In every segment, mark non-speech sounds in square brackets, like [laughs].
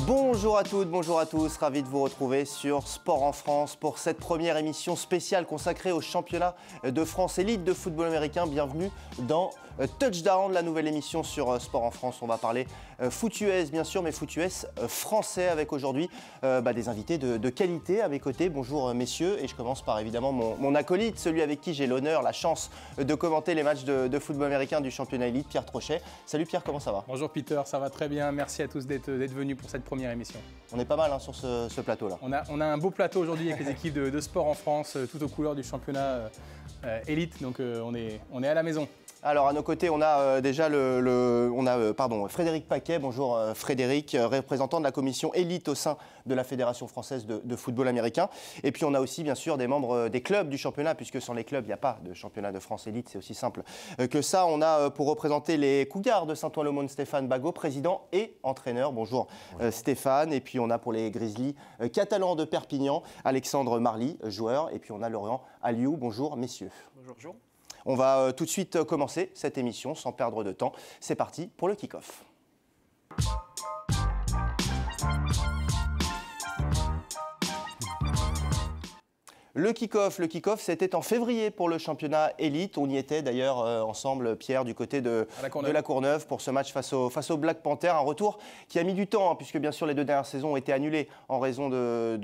Bonjour à toutes, bonjour à tous, ravi de vous retrouver sur Sport en France pour cette première émission spéciale consacrée au championnat de France élite de football américain. Bienvenue dans euh, touchdown, de la nouvelle émission sur euh, Sport en France. On va parler euh, foot bien sûr, mais foot français avec aujourd'hui bah, des invités de, qualité à mes côtés. Bonjour messieurs, et je commence par évidemment mon, acolyte, celui avec qui j'ai l'honneur, la chance de commenter les matchs de, football américain du championnat élite, Pierre Trochet. Salut Pierre, comment ça va Bonjour Peter, ça va très bien. Merci à tous d'être venus pour cette première émission. On est pas mal hein, sur ce, plateau-là. On a, un beau plateau aujourd'hui avec les équipes de, sport en France, tout aux couleurs du championnat élite, donc on, est, on est à la maison. Alors à nos côtés, on a euh, déjà le, on a euh, pardon Frédéric Paquet. Bonjour euh, Frédéric, représentant de la commission élite au sein de la Fédération française de, football américain. Et puis on a aussi bien sûr des membres des clubs du championnat, puisque sans les clubs, il n'y a pas de championnat de France élite. C'est aussi simple que ça. On a pour représenter les Cougars de saint ouen le Stéphane Bagot, président et entraîneur. Bonjour, Stéphane. Et puis on a pour les Grizzlies catalans de Perpignan, Alexandre Marly, joueur. Et puis on a Laurent Aliou. Bonjour messieurs. Bonjour. On va euh, tout de suite commencer cette émission sans perdre de temps. C'est parti pour le kick-off. Le kick-off, le c'était en février pour le championnat élite. On y était d'ailleurs euh, ensemble, Pierre, du côté de la, la, Courneuve pour ce match face au, Black Panther. Un retour qui a mis du temps, hein, puisque bien sûr les deux dernières saisons ont été annulées en raison de,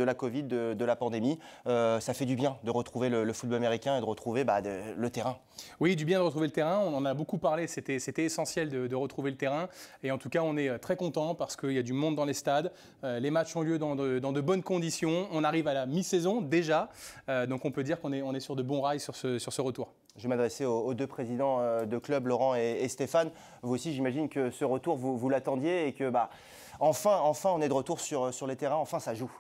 la Covid, de, la pandémie. Euh, ça fait du bien de retrouver le, football américain et de retrouver bah, le terrain. Oui, du bien de retrouver le terrain. On en a beaucoup parlé. C'était essentiel de, retrouver le terrain. Et en tout cas, on est euh, très content parce qu'il y a du monde dans les stades. les matchs ont lieu dans de bonnes conditions. On arrive à la mi-saison déjà. Euh, donc on peut dire qu'on est, on est sur de bons rails sur ce, retour. Je vais m'adresser aux, deux présidents euh, de club, Laurent et, Stéphane. Vous aussi, j'imagine que ce retour, vous, l'attendiez et que, bah, enfin, enfin, on est de retour sur, sur les terrains, enfin, ça joue.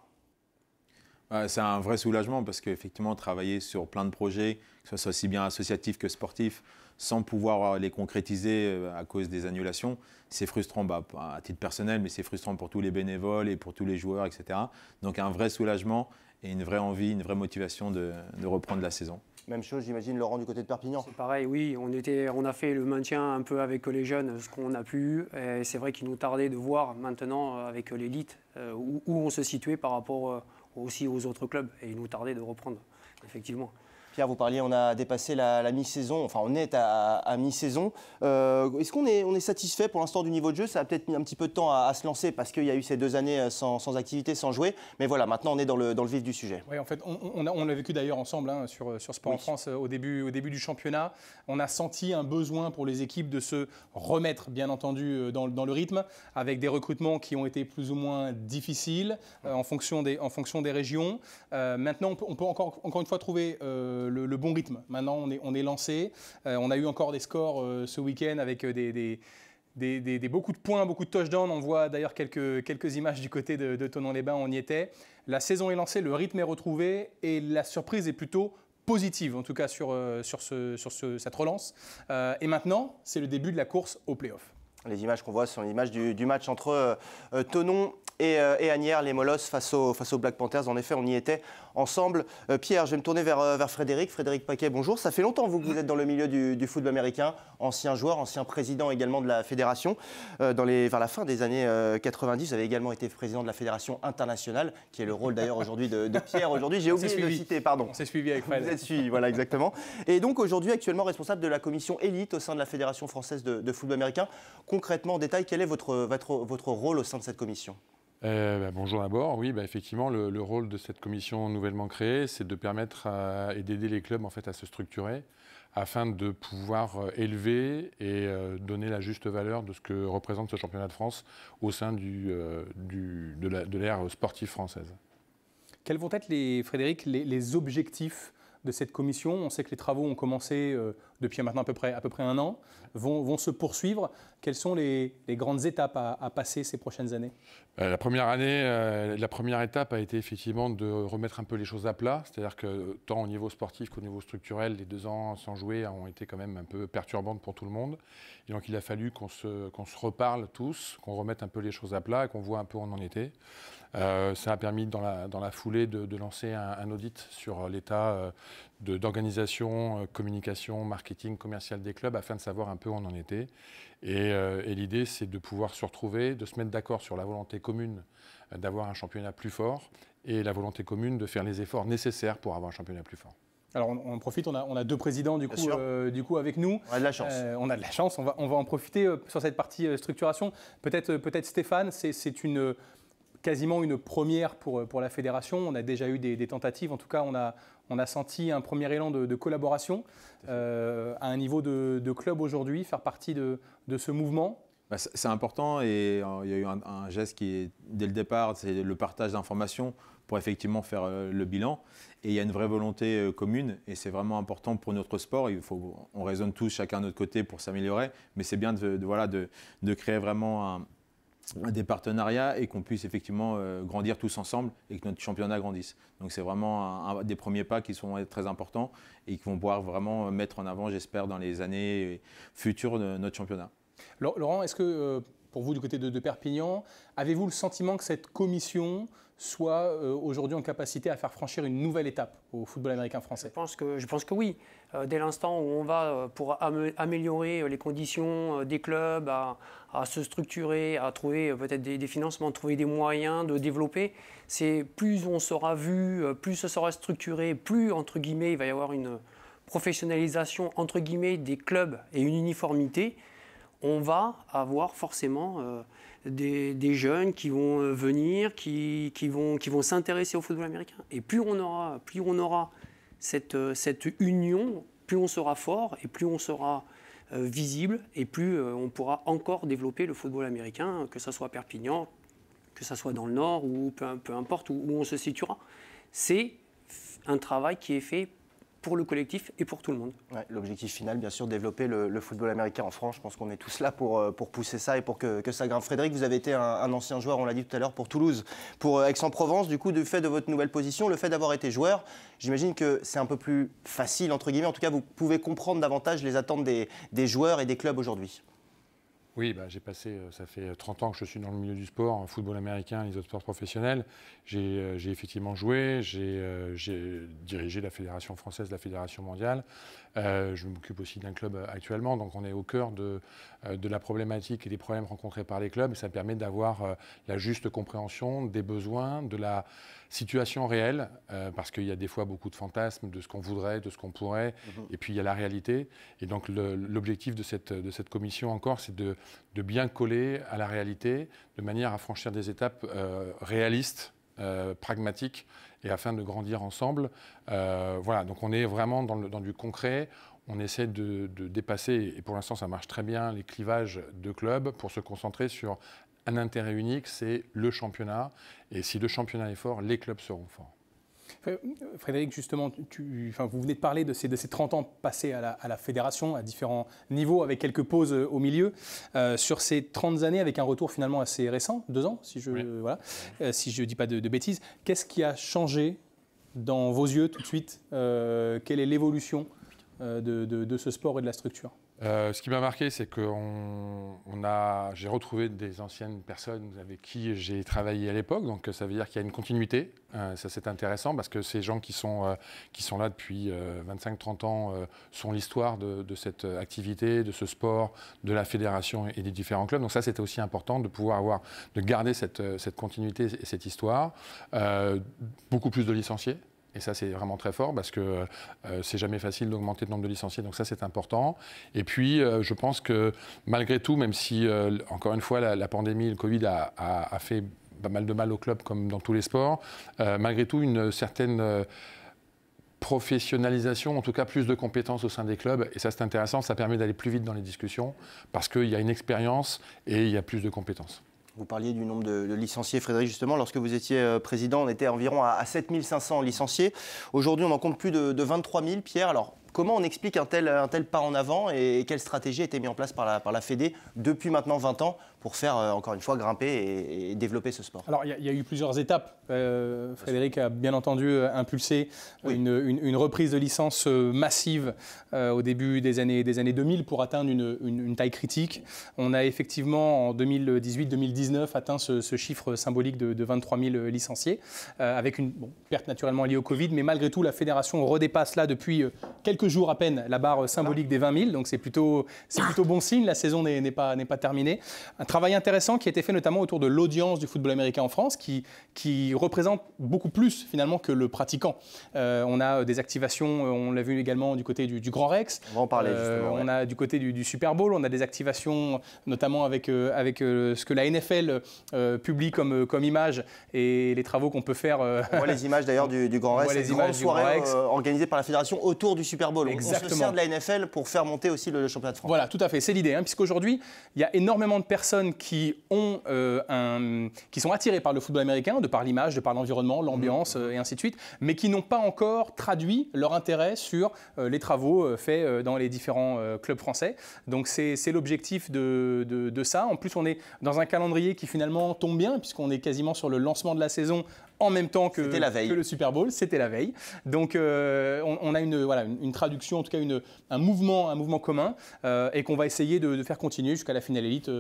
Bah, c'est un vrai soulagement parce qu'effectivement, travailler sur plein de projets, que ce soit aussi bien associatif que sportif, sans pouvoir euh, les concrétiser à cause des annulations, c'est frustrant bah, à titre personnel, mais c'est frustrant pour tous les bénévoles et pour tous les joueurs, etc. Donc un vrai soulagement et une vraie envie, une vraie motivation de, reprendre la saison. Même chose, j'imagine, Laurent, du côté de Perpignan. C'est pareil, oui. On, était, on a fait le maintien un peu avec les jeunes, ce qu'on a pu. C'est vrai qu'il nous tardait de voir maintenant avec l'élite euh, où, on se situait par rapport euh, aussi aux autres clubs. Et il nous tardait de reprendre, effectivement. Pierre, vous parliez, on a dépassé la, mi-saison, enfin on est à, mi-saison. Euh, est-ce qu'on est, on est satisfait pour l'instant du niveau de jeu Ça a peut-être mis un petit peu de temps à, se lancer parce qu'il y a eu ces deux années euh, sans, activité, sans jouer. Mais voilà, maintenant on est dans le, dans le vif du sujet. Oui, en fait, on, on, vécu d'ailleurs ensemble hein, sur, sur Sport en France euh, au début, au début du championnat. On a senti un besoin pour les équipes de se remettre, bien entendu, dans, le rythme, avec des recrutements qui ont été plus ou moins difficiles en, fonction des, en fonction des régions. maintenant, on peut, encore, encore une fois trouver le, bon rythme. Maintenant, on est, lancé. Euh, on a eu encore des scores euh, ce week-end avec euh, des, beaucoup de points, beaucoup de touchdowns. On voit d'ailleurs quelques, images du côté de, de Tonon-les-Bains, on y était. La saison est lancée, le rythme est retrouvé et la surprise est plutôt positive, en tout cas sur, cette relance. et maintenant, c'est le début de la course au playoff. Les images qu'on voit sont les images du match entre Tonon et, euh, les Molosses face, face aux Black Panthers. En effet, on y était ensemble. Euh, Pierre, je vais me tourner euh, vers, Frédéric. Frédéric Paquet, bonjour. Ça fait longtemps vous, que vous êtes dans le milieu du, football américain, ancien joueur, ancien président également de la fédération. Euh, vers la fin des années 90, vous avez également été président de la fédération internationale, qui est le rôle d'ailleurs aujourd'hui de, Pierre. Aujourd'hui, j'ai oublié de le citer, pardon. C'est s'est suivi avec Fred. Vous êtes suivi, voilà, exactement. Et donc aujourd'hui, actuellement responsable de la commission élite au sein de la Fédération française de, football américain. Concrètement, en détail, quel est votre, votre rôle au sein de cette commission euh, bah, bonjour d'abord. Oui, bah, effectivement, le, rôle de cette commission nouvellement créée, c'est de permettre et d'aider les clubs en fait à se structurer afin de pouvoir euh, élever et euh, donner la juste valeur de ce que représente ce championnat de France au sein de l'ère sportive française. Quels vont être, Frédéric, les objectifs de cette commission On sait que les travaux ont commencé depuis maintenant à peu près, à peu près un an, vont, se poursuivre. Quelles sont les, grandes étapes à, passer ces prochaines années euh, La première année, euh, la première étape a été effectivement de remettre un peu les choses à plat, c'est-à-dire que tant au niveau sportif qu'au niveau structurel, les deux ans sans jouer ont été quand même un peu perturbantes pour tout le monde. Et donc il a fallu qu'on se, qu'on se reparle tous, qu'on remette un peu les choses à plat et qu'on voit un peu où on en était. Euh, ça a permis dans la, dans la foulée de, lancer un, audit sur l'état d'organisation, communication, marketing commercial des clubs afin de savoir un peu où on en était. Euh, et, l'idée, c'est de pouvoir se retrouver, de se mettre d'accord sur la volonté commune euh, d'avoir un championnat plus fort et la volonté commune de faire les efforts nécessaires pour avoir un championnat plus fort. Alors on, on profite, on a, on a, deux présidents du coup, euh, du coup avec nous. On a de la chance. on a de la chance, on va, on va en profiter sur cette partie structuration. Peut-être peut Stéphane, c'est une quasiment une première pour, pour la fédération. On a déjà eu des, des tentatives, en tout cas on a, on a senti un premier élan de, collaboration euh, à un niveau de, club aujourd'hui, faire partie de, ce mouvement bah, C'est important et euh, il y a eu un, geste qui est dès le départ, c'est le partage d'informations pour effectivement faire euh, le bilan. Et il y a une vraie volonté commune et c'est vraiment important pour notre sport. Il faut, on raisonne tous chacun de notre côté pour s'améliorer, mais c'est bien de, voilà, de créer vraiment un, des partenariats et qu'on puisse effectivement euh, grandir tous ensemble et que notre championnat grandisse. Donc c'est vraiment des premiers pas qui sont très importants et qui vont pouvoir vraiment mettre en avant, j'espère, dans les années futures de notre championnat. Laurent, est-ce que euh, pour vous du côté de, Perpignan, avez-vous le sentiment que cette commission soit euh, aujourd'hui en capacité à faire franchir une nouvelle étape au football américain français je pense, que, je pense que oui. Euh, dès l'instant où on va euh, pour améliorer euh, les conditions des clubs, à, se structurer, à trouver peut-être des, financements, trouver des moyens de développer, c'est plus on sera vu, plus ce sera structuré, plus entre guillemets il va y avoir une professionnalisation entre guillemets des clubs et une uniformité, on va avoir forcément des, jeunes qui vont venir, qui, qui vont, qui vont s'intéresser au football américain. Et plus on aura, plus on aura euh, cette, union, plus on sera fort et plus on sera euh, visible et plus euh, on pourra encore développer le football américain, que ça soit Perpignan, que ça soit dans le Nord ou peu, peu importe où, où on se situera. C'est un travail qui est fait pour le collectif et pour tout le monde. L'objectif final, bien sûr, développer le, football américain en France. Je pense qu'on est tous là pour, euh, pour pousser ça et pour que, que ça grimpe. Frédéric, vous avez été un, ancien joueur, on l'a dit tout à l'heure, pour Toulouse, pour euh, Aix-en-Provence. Du coup, du fait de votre nouvelle position, le fait d'avoir été joueur, j'imagine que c'est un peu plus facile, entre guillemets. En tout cas, vous pouvez comprendre davantage les attentes des joueurs et des clubs aujourd'hui. Oui, bah, j'ai passé, euh, ça fait 30 euh, ans que je suis dans le milieu du sport, hein, football américain, les autres sports professionnels. J'ai euh, effectivement joué, j'ai dirigé la Fédération française, la Fédération mondiale. Euh, je m'occupe aussi d'un club euh, actuellement, donc on est au cœur euh, de, la problématique et des problèmes rencontrés par les clubs. Et ça permet d'avoir la juste compréhension des besoins, de la situation réelle, parce qu'il y a des fois beaucoup de fantasmes de ce qu'on voudrait, de ce qu'on pourrait, mhm. et puis il y a la réalité. Et donc l'objectif de cette, commission encore, c'est de, bien coller à la réalité, de manière à franchir des étapes réalistes, pragmatiques, et afin de grandir ensemble. Euh, voilà, donc on est vraiment dans, le, dans du concret. On essaie de, de dépasser, et pour l'instant ça marche très bien, les clivages de clubs pour se concentrer sur un intérêt unique, c'est le championnat. Et si le championnat est fort, les clubs seront forts. Frédéric, justement, vous venez de parler de ces, 30 ans passés à la, fédération, à différents niveaux, avec quelques pauses euh, au milieu. Euh, sur ces 30 années, avec un retour finalement assez récent, deux ans, si je ne euh, si dis pas de, bêtises, qu'est-ce qui a changé dans vos yeux tout de suite Quelle est l'évolution de ce sport et de la structure euh, ce qui m'a marqué, c'est que j'ai retrouvé des anciennes personnes avec qui j'ai travaillé à l'époque, donc ça veut dire qu'il y a une continuité. Euh, ça, c'est intéressant parce que ces gens qui sont, euh, là depuis 25-30 ans sont l'histoire de, cette activité, de ce sport, de la fédération et des différents clubs. Donc ça, c'était aussi important de pouvoir avoir, de garder cette continuité et cette histoire. beaucoup plus de licenciés. Et ça, c'est vraiment très fort parce que euh, c'est jamais facile d'augmenter le nombre de licenciés. Donc ça, c'est important. Et puis, euh, je pense que malgré tout, même si, euh, encore une fois, la, pandémie, le Covid a, a fait pas mal de mal au club comme dans tous les sports, malgré tout, une certaine professionnalisation, en tout cas plus de compétences au sein des clubs. Et ça, c'est intéressant, ça permet d'aller plus vite dans les discussions parce qu'il y a une expérience et il y a plus de compétences. Vous parliez du nombre de, licenciés, Frédéric, justement. Lorsque vous étiez euh, président, on était environ à, 7500 licenciés. Aujourd'hui, on en compte plus de, 23 000, Pierre. Alors, Comment on explique un tel, pas en avant et quelle stratégie a été mise en place par la, par la depuis maintenant 20 ans pour faire, euh, encore une fois, grimper et, développer ce sport. Alors, il y, a eu plusieurs étapes. Euh, Frédéric a bien entendu euh, impulsé une, reprise de licence massive au début des années, des années 2000 pour atteindre une, taille critique. On a effectivement, en 2018-2019, atteint ce, chiffre symbolique de, 23 000 licenciés, avec une perte naturellement liée au Covid, mais malgré tout, la fédération redépasse là depuis quelques jours à peine la barre symbolique des 20 000, donc c'est plutôt, plutôt bon signe, la saison n'est pas, pas terminée. Travail intéressant qui a été fait notamment autour de l'audience du football américain en France, qui, qui représente beaucoup plus finalement que le pratiquant. Euh, on a euh, des activations, euh, on l'a vu également du côté du, Grand Rex. On va en parler justement. On a du côté du, Super Bowl, on a des activations notamment avec, avec ce que la NFL publie comme, comme image et les travaux qu'on peut faire. les images d'ailleurs du, Grand Rex, les images soirée organisées par la fédération autour du Super Bowl. Exactement. On se sert de la NFL pour faire monter aussi le, championnat de France. Voilà, tout à fait, c'est l'idée. Hein, puisqu'aujourd'hui, il y a énormément de personnes qui, ont, euh, un, qui sont attirés par le football américain, de par l'image, de par l'environnement, l'ambiance mhm. euh, et ainsi de suite, mais qui n'ont pas encore traduit leur intérêt sur euh, les travaux faits dans les différents clubs français. Donc c'est l'objectif de, ça. En plus, on est dans un calendrier qui finalement tombe bien, puisqu'on est quasiment sur le lancement de la saison en même temps que, le Super Bowl, c'était la veille. Donc on, a une, voilà, une, traduction, en tout cas une, un, mouvement, un mouvement commun, et qu'on va essayer de, faire continuer jusqu'à la finale élite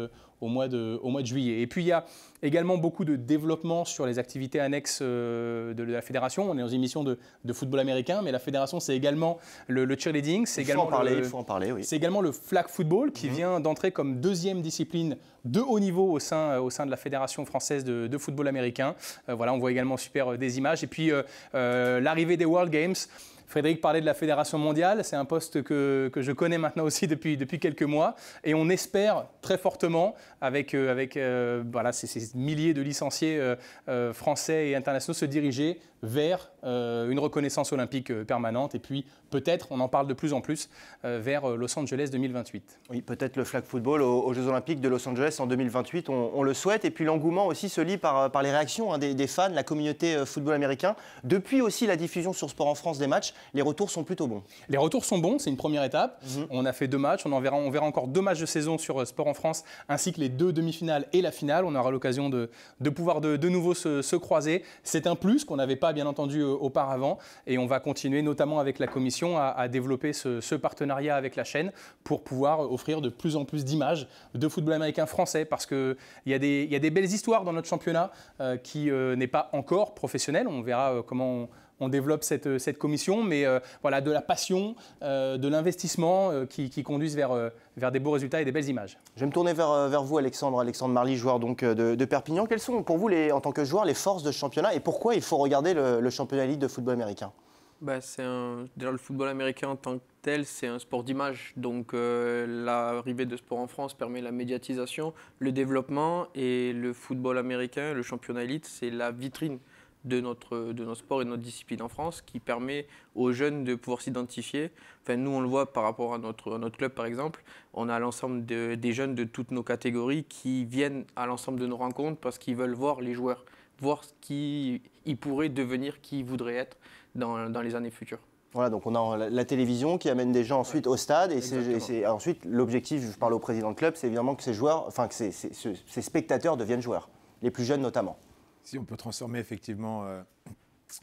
au mois, de, au mois de juillet. Et puis il y a également beaucoup de développement sur les activités annexes euh, de la fédération. On est dans une mission de, football américain, mais la fédération c'est également le, cheerleading, c'est également, faut en parler, oui. C'est également le flag football qui mhm. vient d'entrer comme deuxième discipline de haut niveau au sein, au sein de la fédération française de, football américain. Euh, voilà, on voit également super euh, des images. Et puis l'arrivée des World Games. Frédéric parlait de la Fédération mondiale, c'est un poste que, je connais maintenant aussi depuis, depuis quelques mois, et on espère très fortement, avec, euh, avec euh, voilà, ces, milliers de licenciés euh, français et internationaux, se diriger vers euh, une reconnaissance olympique euh, permanente et puis peut-être, on en parle de plus en plus, euh, vers Los Angeles 2028. Oui, peut-être le flag football aux, Jeux olympiques de Los Angeles en 2028, on, le souhaite. Et puis l'engouement aussi se lie par, par les réactions hein, des, fans, la communauté football américain. Depuis aussi la diffusion sur Sport en France des matchs, les retours sont plutôt bons. Les retours sont bons, c'est une première étape. Mhm. On a fait deux matchs, on, en verra, on verra encore deux matchs de saison sur Sport en France, ainsi que les deux demi-finales et la finale. On aura l'occasion de, de, pouvoir de, nouveau se croiser. C'est un plus qu'on n'avait pas bien entendu euh, auparavant. Et on va continuer, notamment avec la Commission, à, développer ce, partenariat avec la chaîne pour pouvoir euh, offrir de plus en plus d'images de football américain français. Parce qu'il y, a des, y a des belles histoires dans notre championnat euh, qui n'est pas encore professionnel. On verra comment on on développe cette, euh, commission, mais euh, voilà, de la passion, euh, de l'investissement qui, qui, conduisent vers, vers des beaux résultats et des belles images. Je vais me tourner vers, vers vous, Alexandre, Alexandre Marly, joueur donc, de, Perpignan. Quelles sont pour vous, les, en tant que joueur, les forces de championnat et pourquoi il faut regarder le, championnat élite de football américain bah, un, le football américain en tant que tel, c'est un sport d'image. Donc, l'arrivée de sport en France permet la médiatisation, le développement et le football américain, le championnat élite, c'est la vitrine de notre, de notre sport et de notre discipline en France qui permet aux jeunes de pouvoir s'identifier. Enfin, nous, on le voit par rapport à notre, notre club, par exemple. On a l'ensemble des jeunes de toutes nos catégories qui viennent à l'ensemble de nos rencontres parce qu'ils veulent voir les joueurs, voir ce qu'ils pourraient devenir, qui voudraient être dans, les années futures. Voilà, donc on a la télévision qui amène des gens ensuite au stade. Et, c'est, ensuite, l'objectif, je parle au président de club, c'est évidemment que ces joueurs, enfin que ces spectateurs deviennent joueurs, les plus jeunes notamment si on peut transformer effectivement euh,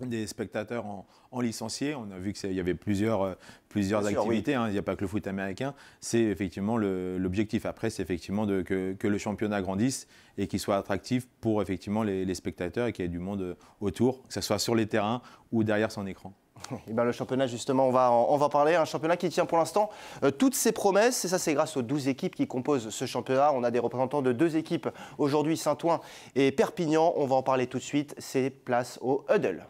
des spectateurs en, licenciés. On a vu qu'il y avait plusieurs, euh, plusieurs activités, hein. il n'y a pas que le foot américain. C'est effectivement l'objectif après, c'est effectivement que, le championnat grandisse et qu'il soit attractif pour effectivement les, les spectateurs et qu'il y ait du monde euh, autour, que ce soit sur les terrains ou derrière son écran. [laughs] Eh ben, le championnat, justement, on va, en, parler. Un championnat qui tient pour l'instant euh, toutes ses promesses. Et ça, c'est grâce aux 12 équipes qui composent ce championnat. On a des représentants de deux équipes aujourd'hui, Saint-Ouen et Perpignan. On va en parler tout de suite. C'est place au Huddle.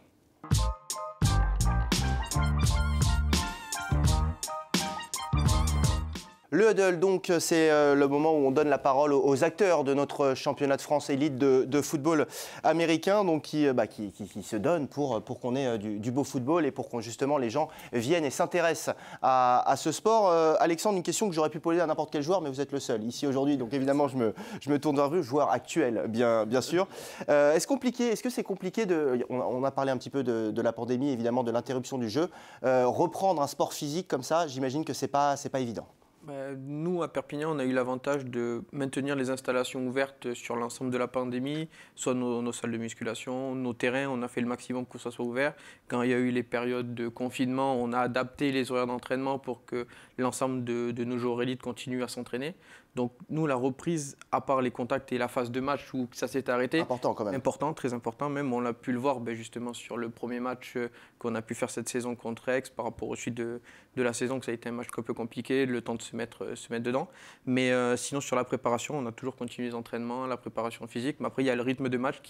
Le huddle, donc, c'est euh, le moment où on donne la parole aux acteurs de notre championnat de France élite de, football américain, donc qui, euh, bah, se donnent pour, euh, qu'on ait du, beau football et pour qu'on justement les gens viennent et s'intéressent à, ce sport. Alexandre, une question que j'aurais pu poser à n'importe quel joueur, mais vous êtes le seul ici aujourd'hui, donc évidemment, je me, je me tourne vers vous, joueur actuel, bien, sûr. est-ce compliqué Est-ce que c'est compliqué de on, a parlé un petit peu de, la pandémie, évidemment, de l'interruption du jeu. reprendre un sport physique comme ça, j'imagine que c'est pas c'est pas évident. Bah, nous, à Perpignan, on a eu l'avantage de maintenir les installations ouvertes sur l'ensemble de la pandémie, soit nos, salles de musculation, nos terrains, on a fait le maximum pour que ça soit ouvert. Quand il y a eu les périodes de confinement, on a adapté les horaires d'entraînement pour que l'ensemble de, de, nos joueurs élites continuent à s'entraîner. Donc nous, la reprise, à part les contacts et la phase de match où ça s'est arrêté, important quand même. Important, très important. Même on l'a pu le voir ben, justement sur le premier match euh, qu'on a pu faire cette saison contre Aix par rapport au suite de, la saison, que ça a été un match un peu compliqué, le temps de se mettre, euh, se mettre dedans. Mais euh, sinon sur la préparation, on a toujours continué les entraînements, la préparation physique. Mais après, il y a le rythme de match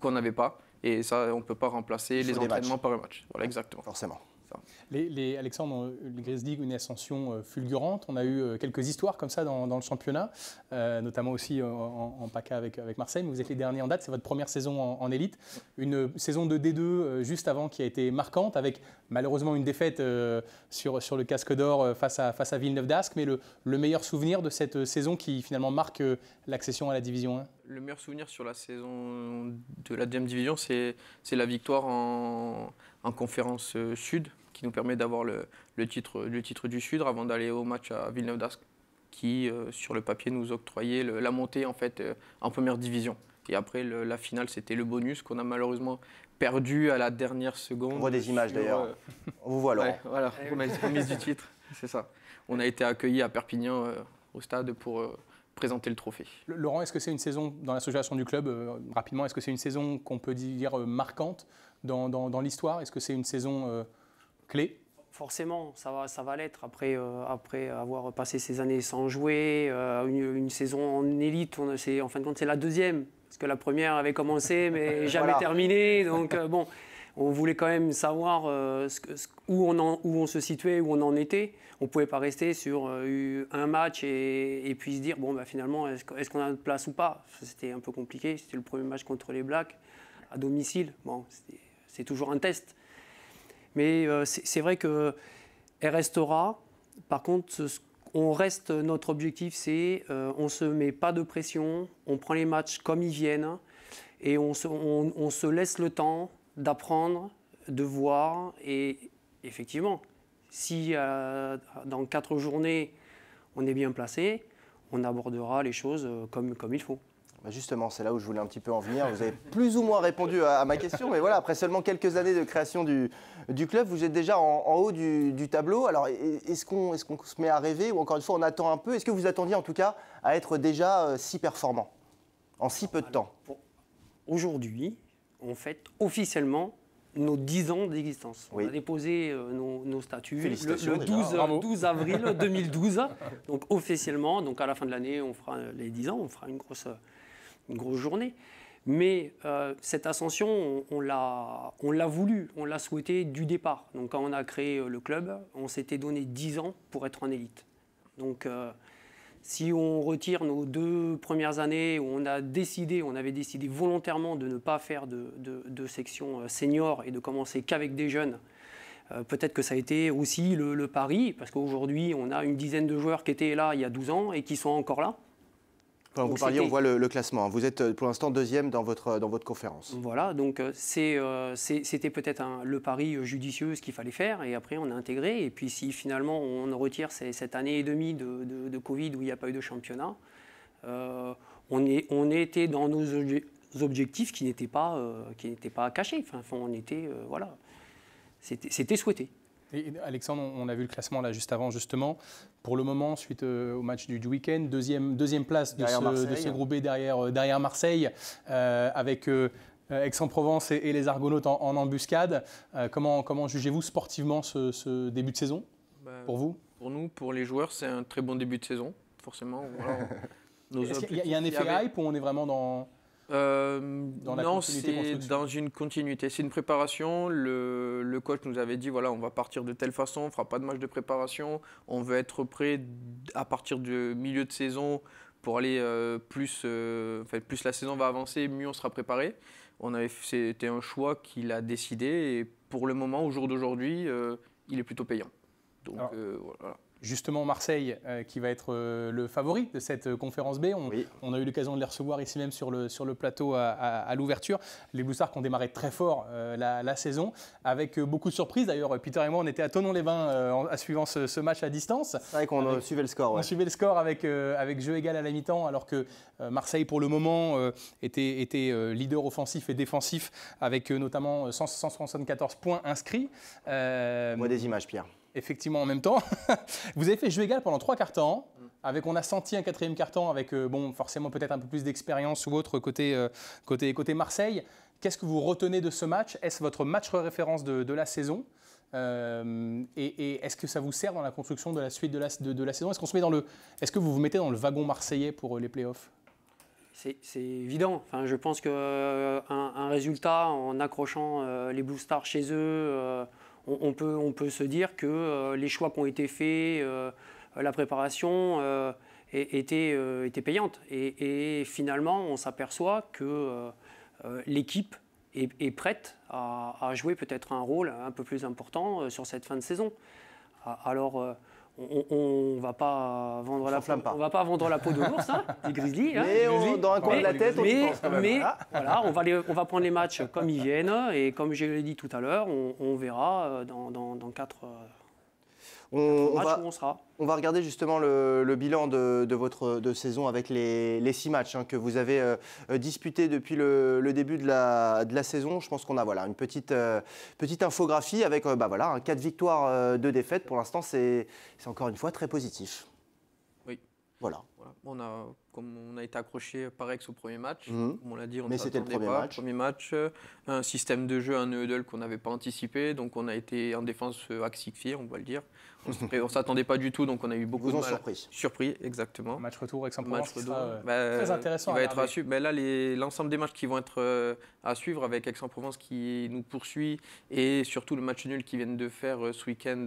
qu'on n'avait pas. Et ça, on ne peut pas remplacer les entraînements par un match. Voilà, exactement. Forcément. Les, Alexandres Alexandre euh, les une ascension euh, fulgurante. On a eu euh, quelques histoires comme ça dans, le championnat, notamment aussi en, PACA avec, Marseille. vous êtes les derniers en date, c'est votre première saison en, élite. Une saison de D2 juste avant qui a été marquante, avec malheureusement une défaite sur, le casque d'or face à, Villeneuve d'Ascq. Mais le, meilleur souvenir de cette saison qui finalement marque l'accession à la Division 1 Le meilleur souvenir sur la saison de la deuxième division, c'est la victoire en conférence sud qui nous permet d'avoir le, titre, le titre du Sud avant d'aller au match à Villeneuve d'Ascq, qui euh, sur le papier nous octroyait la montée en fait euh, en première division. Et après la finale, c'était le bonus qu'on a malheureusement perdu à la dernière seconde. On voit des images d'ailleurs. Euh, on vous voit Laurent. [laughs] voilà, du titre, c'est ça. On a été accueillis à Perpignan au stade pour présenter le trophée. Laurent, est-ce que c'est une saison dans l'association du club rapidement Est-ce que c'est une saison qu'on peut dire marquante dans, dans l'histoire Est-ce que c'est une saison Forcément, ça va, ça va l'être après, euh, après avoir passé ces années sans jouer, euh, une, saison en élite. On, en fin de compte, c'est la deuxième parce que la première avait commencé [laughs] mais jamais terminée. Donc euh, bon, on voulait quand même savoir où, on se situait, où on en était. On ne pouvait pas rester sur un match et, puis se dire bon, bah, finalement, est-ce, qu'on a notre place ou pas C'était un peu compliqué. C'était le premier match contre les Blacks à domicile. Bon, c'est toujours un test. Mais euh, c'est vrai qu'elle restera. Par contre, on reste, notre objectif, c'est euh, on ne se met pas de pression, on prend les matchs comme ils viennent et on se, laisse le temps d'apprendre, de voir. Et effectivement, si euh, dans quatre journées, on est bien placé, on abordera les choses comme, comme il faut. Bah, justement, c'est là où je voulais un petit peu en venir. Vous avez plus ou moins répondu à, ma question, mais voilà, après seulement quelques années de création du, club, vous êtes déjà en, haut du, tableau. Alors, est-ce qu'on est se met à rêver ou encore une fois, on attend un peu Est-ce que vous attendiez en tout cas à être déjà euh, si performant en si peu de temps Aujourd'hui, on fête officiellement nos 10 ans d'existence. On a déposé euh, nos, statuts le, 12, avril 2012. [laughs] donc officiellement, donc à la fin de l'année, on fera les 10 ans, on fera une grosse, grosse journée. Mais euh, cette ascension, on, on l'a voulu, on l'a souhaité du départ. Donc quand on a créé euh, le club, on s'était donné 10 ans pour être en élite. Donc euh, si on retire nos deux premières années où on a décidé, on avait décidé volontairement de ne pas faire de, section senior et de commencer qu'avec des jeunes, peut-être que ça a été aussi le, le pari, parce qu'aujourd'hui on a une dizaine de joueurs qui étaient là il y a 12 ans et qui sont encore là. Quand vous parliez, on voit le, classement. Hein. Vous êtes euh, pour l'instant deuxième dans votre, euh, dans votre conférence. Voilà, donc euh, c'est, c'était peut-être le pari judicieux, ce qu'il fallait faire, et après on a intégré. Et puis si finalement on retire cette année et demie de, Covid où il n'y a pas eu de championnat, on, est, on était dans nos objectifs qui n'étaient pas, pas cachés. Enfin, on était, voilà, c'était souhaité. Alexandre, on a vu le classement là juste avant, justement. Pour le moment, suite euh, au match du, week-end, deuxième, place de ce, groupe derrière, euh, derrière Marseille, euh, avec Aix-en-Provence et, les Argonautes en, embuscade. comment comment jugez-vous sportivement ce, début de saison bah, pour vous Pour nous, pour les joueurs, c'est un très bon début de saison, forcément. [laughs] il y, a un effet hype où on est vraiment dans non, c'est dans une continuité. C'est une préparation. Le, coach nous avait dit voilà, on va partir de telle façon, on fera pas de match de préparation, on veut être prêt à partir du milieu de saison pour aller euh, plus. Euh, enfin, plus la saison va avancer, mieux on sera préparé. On avait, c'était un choix qu'il a décidé et pour le moment, au jour d'aujourd'hui, euh, il est plutôt payant. Donc voilà justement Marseille euh, qui va être euh, le favori de cette euh, conférence B. On, a eu l'occasion de les recevoir ici même sur le, plateau à, l'ouverture. Les Bloussards ont démarré très fort la, saison, avec beaucoup de surprises. D'ailleurs, Peter et moi, on était à Tonon-les-Bains en, suivant ce, match à distance. C'est vrai qu'on suivait le score. On suivait le score avec, avec jeu égal à la mi-temps, alors que Marseille, pour le moment, était, était leader offensif et défensif, avec notamment 174 points inscrits. Moi, des images, Pierre effectivement en même temps. [laughs] vous avez fait jeu égal pendant trois quarts temps. Avec, on a senti un quatrième carton avec euh, bon, forcément peut-être un peu plus d'expérience ou autre côté, euh, côté, côté Marseille. Qu'est-ce que vous retenez de ce match Est-ce votre match référence de, la saison euh, Et, est-ce que ça vous sert dans la construction de la suite de la, de, la saison Est-ce qu'on est que vous vous mettez dans le wagon marseillais pour les playoffs c'est, c'est évident. je pense qu'un un résultat en accrochant les Blue Stars chez eux on, peut, se dire que euh, les choix qui ont été faits, euh, la préparation euh, était, était, payante. Et, finalement, on s'aperçoit que l'équipe est, prête à, à jouer peut-être un rôle un peu plus important sur cette fin de saison. Alors, on, ne va pas vendre la flamme peau, on va pas vendre la peau de l'ours, hein, des [laughs] Hein. Mais dans un coin de la tête, on mais, pense quand même. Mais ah. voilà, on va, on va prendre les matchs comme ils viennent et comme je l'ai dit tout à l'heure, on, on verra euh, dans, dans, dans quatre. Euh, on, va, regarder justement le, bilan de, votre de saison avec les, les six matchs hein, que vous avez euh, euh, disputés depuis le, début de la, saison. Je pense qu'on a voilà, une petite, euh, petite infographie avec bah, voilà, 4 victoires, deux défaites. Pour l'instant, c'est encore une fois très positif. Oui. Voilà. On a comme on a été accroché par que au premier match, mhm. comme on l'a dit, on Mais c'était le premier pas. match. premier match, un système de jeu, un noodle qu'on n'avait pas anticipé, donc on a été en défense axifié, on va le dire. On s'attendait pas du tout, donc on a eu beaucoup de mal. surpris. Surpris, exactement. Match retour exemple. Match retour, euh, bah, très intéressant. Il va être à Mais là, l'ensemble des matchs qui vont être euh, à suivre avec Aix-en-Provence qui nous poursuit et surtout le match nul qu'ils viennent de faire euh, ce week-end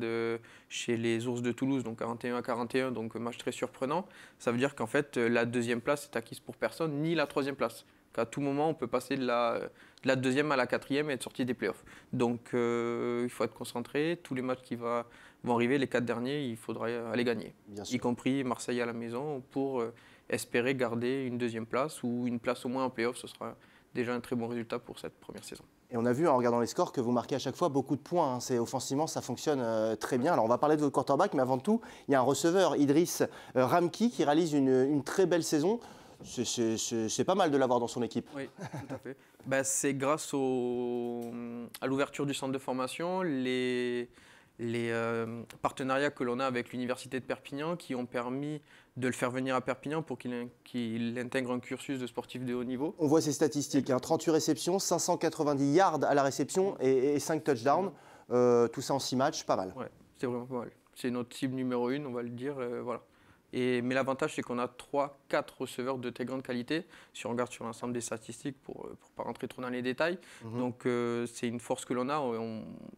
chez les Ours de Toulouse, donc 41 à 41, donc match très surprenant. Ça veut dire qu'en fait, la deuxième place c'est acquise pour personne, ni la troisième place. Qu'à tout moment, on peut passer de la, deuxième à la quatrième et être sorti des playoffs. Donc, euh, il faut être concentré. Tous les matchs qui vont arriver, les quatre derniers, il faudra aller gagner. Y compris Marseille à la maison pour euh, espérer garder une deuxième place ou une place au moins en playoffs. Ce sera déjà un très bon résultat pour cette première saison. Et on a vu en regardant les scores que vous marquez à chaque fois beaucoup de points. Hein. C'est offensivement, ça fonctionne euh, très bien. Alors on va parler de votre quarterback, mais avant tout, il y a un receveur, Idriss euh, Ramki, qui réalise une, très belle saison. C'est pas mal de l'avoir dans son équipe. Oui, tout à fait. [laughs] Bah, c'est grâce à l'ouverture du centre de formation, les, les euh, partenariats que l'on a avec l'Université de Perpignan qui ont permis de le faire venir à Perpignan pour qu'il intègre un cursus de sportif de haut niveau. On voit ces statistiques, 38 hein. réceptions, 590 yards à la réception et, 5 touchdowns, euh, tout ça en 6 matchs, pas mal. Ouais, c'est vraiment pas mal. C'est notre cible numéro 1, on va le dire, euh, voilà mais l'avantage, c'est qu'on a 3-4 receveurs de très grande qualité, si on regarde sur l'ensemble des statistiques, pour ne euh, pas rentrer trop dans les détails. Mhm. Donc euh, c'est une force que l'on a.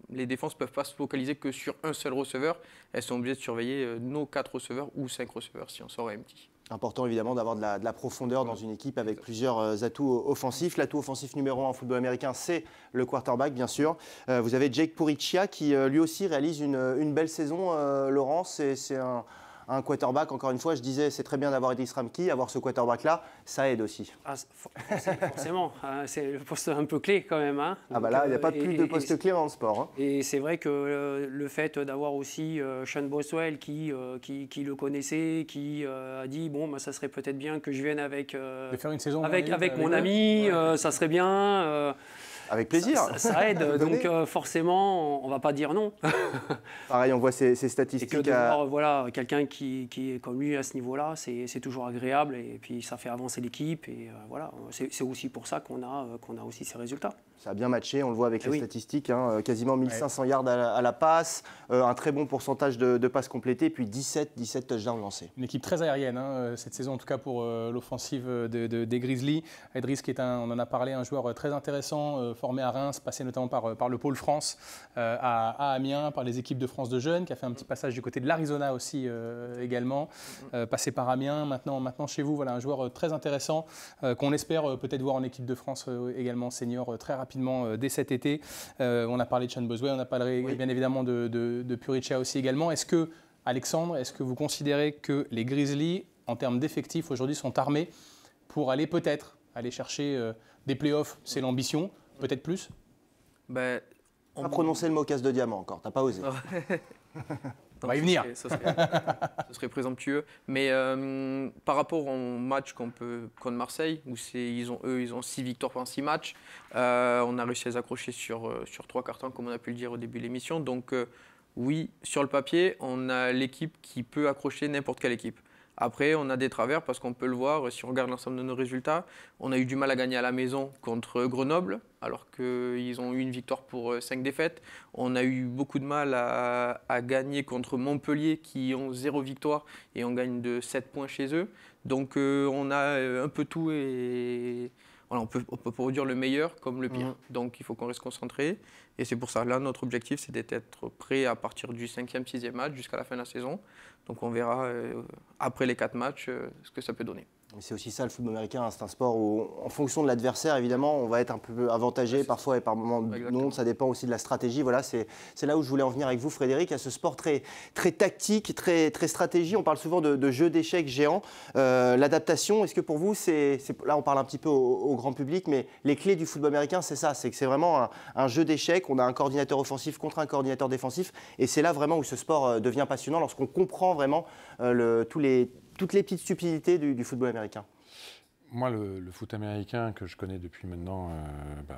les défenses ne peuvent pas se focaliser que sur un seul receveur. Elles sont obligées de surveiller euh, nos 4 receveurs ou 5 receveurs si on sort à MT. Important évidemment d'avoir de la, profondeur dans une équipe avec plusieurs atouts offensifs. L'atout offensif numéro 1 en football américain, c'est le quarterback bien sûr. vous avez Jake Puriccia qui lui aussi réalise une, belle saison, Laurence, Laurent. C'est un, un quarterback, encore une fois, je disais, c'est très bien d'avoir Edith Sramki, avoir ce quarterback-là, ça aide aussi. Ah, forcément, [laughs] hein, c'est le poste un peu clé quand même. Hein. ah bah là, il n'y a pas euh, plus de poste clé en sport. Hein. Et c'est vrai que euh, le fait d'avoir aussi euh, Sean Boswell qui, qui, le connaissait, qui a dit, bon, bah, ça serait peut-être bien que je vienne avec, avec, mon ami, ça serait bien. Avec plaisir. Ça, aide. donc euh, forcément, on va pas dire non. [laughs] Pareil, on voit ces, statistiques. que euh, voilà, quelqu'un qui, est comme lui à ce niveau-là, c'est toujours agréable et puis ça fait avancer l'équipe. Et euh, voilà, c'est aussi pour ça qu'on a, qu'on a aussi ces résultats ça a bien matché, on le voit avec eh les statistiques, hein, euh, quasiment 1500 yards à la, passe, euh, un très bon pourcentage de, passes complétées, puis 17, 17 touchdowns lancés. Une équipe très aérienne hein, euh, cette saison, en tout cas pour l'offensive de, des Grizzlies. Edris, qui est un, on en a parlé, un joueur très intéressant, formé à Reims, passé notamment par, le pôle France à, Amiens, par les équipes de France de jeunes, qui a fait un petit passage du côté de l'Arizona aussi également, passé par Amiens, maintenant, maintenant chez vous, voilà un joueur très intéressant qu'on espère peut-être voir en équipe de France également senior très rapidement rapidement euh, dès cet été. Euh, on a parlé de Sean Bosway, on a parlé bien évidemment de, de, aussi également. Est-ce que, Alexandre, est-ce que vous considérez que les Grizzlies, en termes d'effectifs aujourd'hui, sont armés pour aller peut-être aller chercher euh, des playoffs C'est l'ambition, peut-être plus ben, on... a prononcé le mot casse de diamant encore, t'as pas osé. [laughs] [laughs] On va y venir. Ce serait, ça serait, présomptueux. Mais euh, par rapport au match qu'on peut contre Marseille, où ils ont, eux, ils ont 6 victoires Pendant 6 matchs, euh, on a réussi à les accrocher sur, euh, sur 3 cartons, comme on a pu le dire au début de l'émission. Donc, oui, sur le papier, on a l'équipe qui peut accrocher n'importe quelle équipe. Après, on a des travers parce qu'on peut le voir, si on regarde l'ensemble de nos résultats, on a eu du mal à gagner à la maison contre Grenoble, alors qu'ils ont eu une victoire pour euh, cinq défaites. On a eu beaucoup de mal à, gagner contre Montpellier, qui ont zéro victoire et on gagne de 7 points chez eux. Donc euh, on a euh, un peu tout et on, peut, produire le meilleur comme le pire. Mmh. Donc il faut qu'on reste concentré. Et c'est pour ça, là, notre objectif, c'est d'être prêt à partir du 5 sixième 6 match jusqu'à la fin de la saison. Donc on verra euh, après les quatre matchs euh, ce que ça peut donner. C'est aussi ça le football américain, hein, c'est un sport où, en fonction de l'adversaire, évidemment, on va être un peu avantagé parfois et par moments non. Ça dépend aussi de la stratégie. Voilà, c'est là où je voulais en venir avec vous, Frédéric, à ce sport très, très tactique, très, très stratégie. On parle souvent de, de jeu d'échecs géant. Euh, l'adaptation, est-ce que pour vous, c'est là, on parle un petit peu au, grand public, mais les clés du football américain, c'est ça, c'est que c'est vraiment un, jeu d'échecs. On a un coordinateur offensif contre un coordinateur défensif, et c'est là vraiment où ce sport euh, devient passionnant lorsqu'on comprend vraiment euh, le, tous les toutes les petites stupidités du, football américain moi, le, foot américain que je connais depuis maintenant 30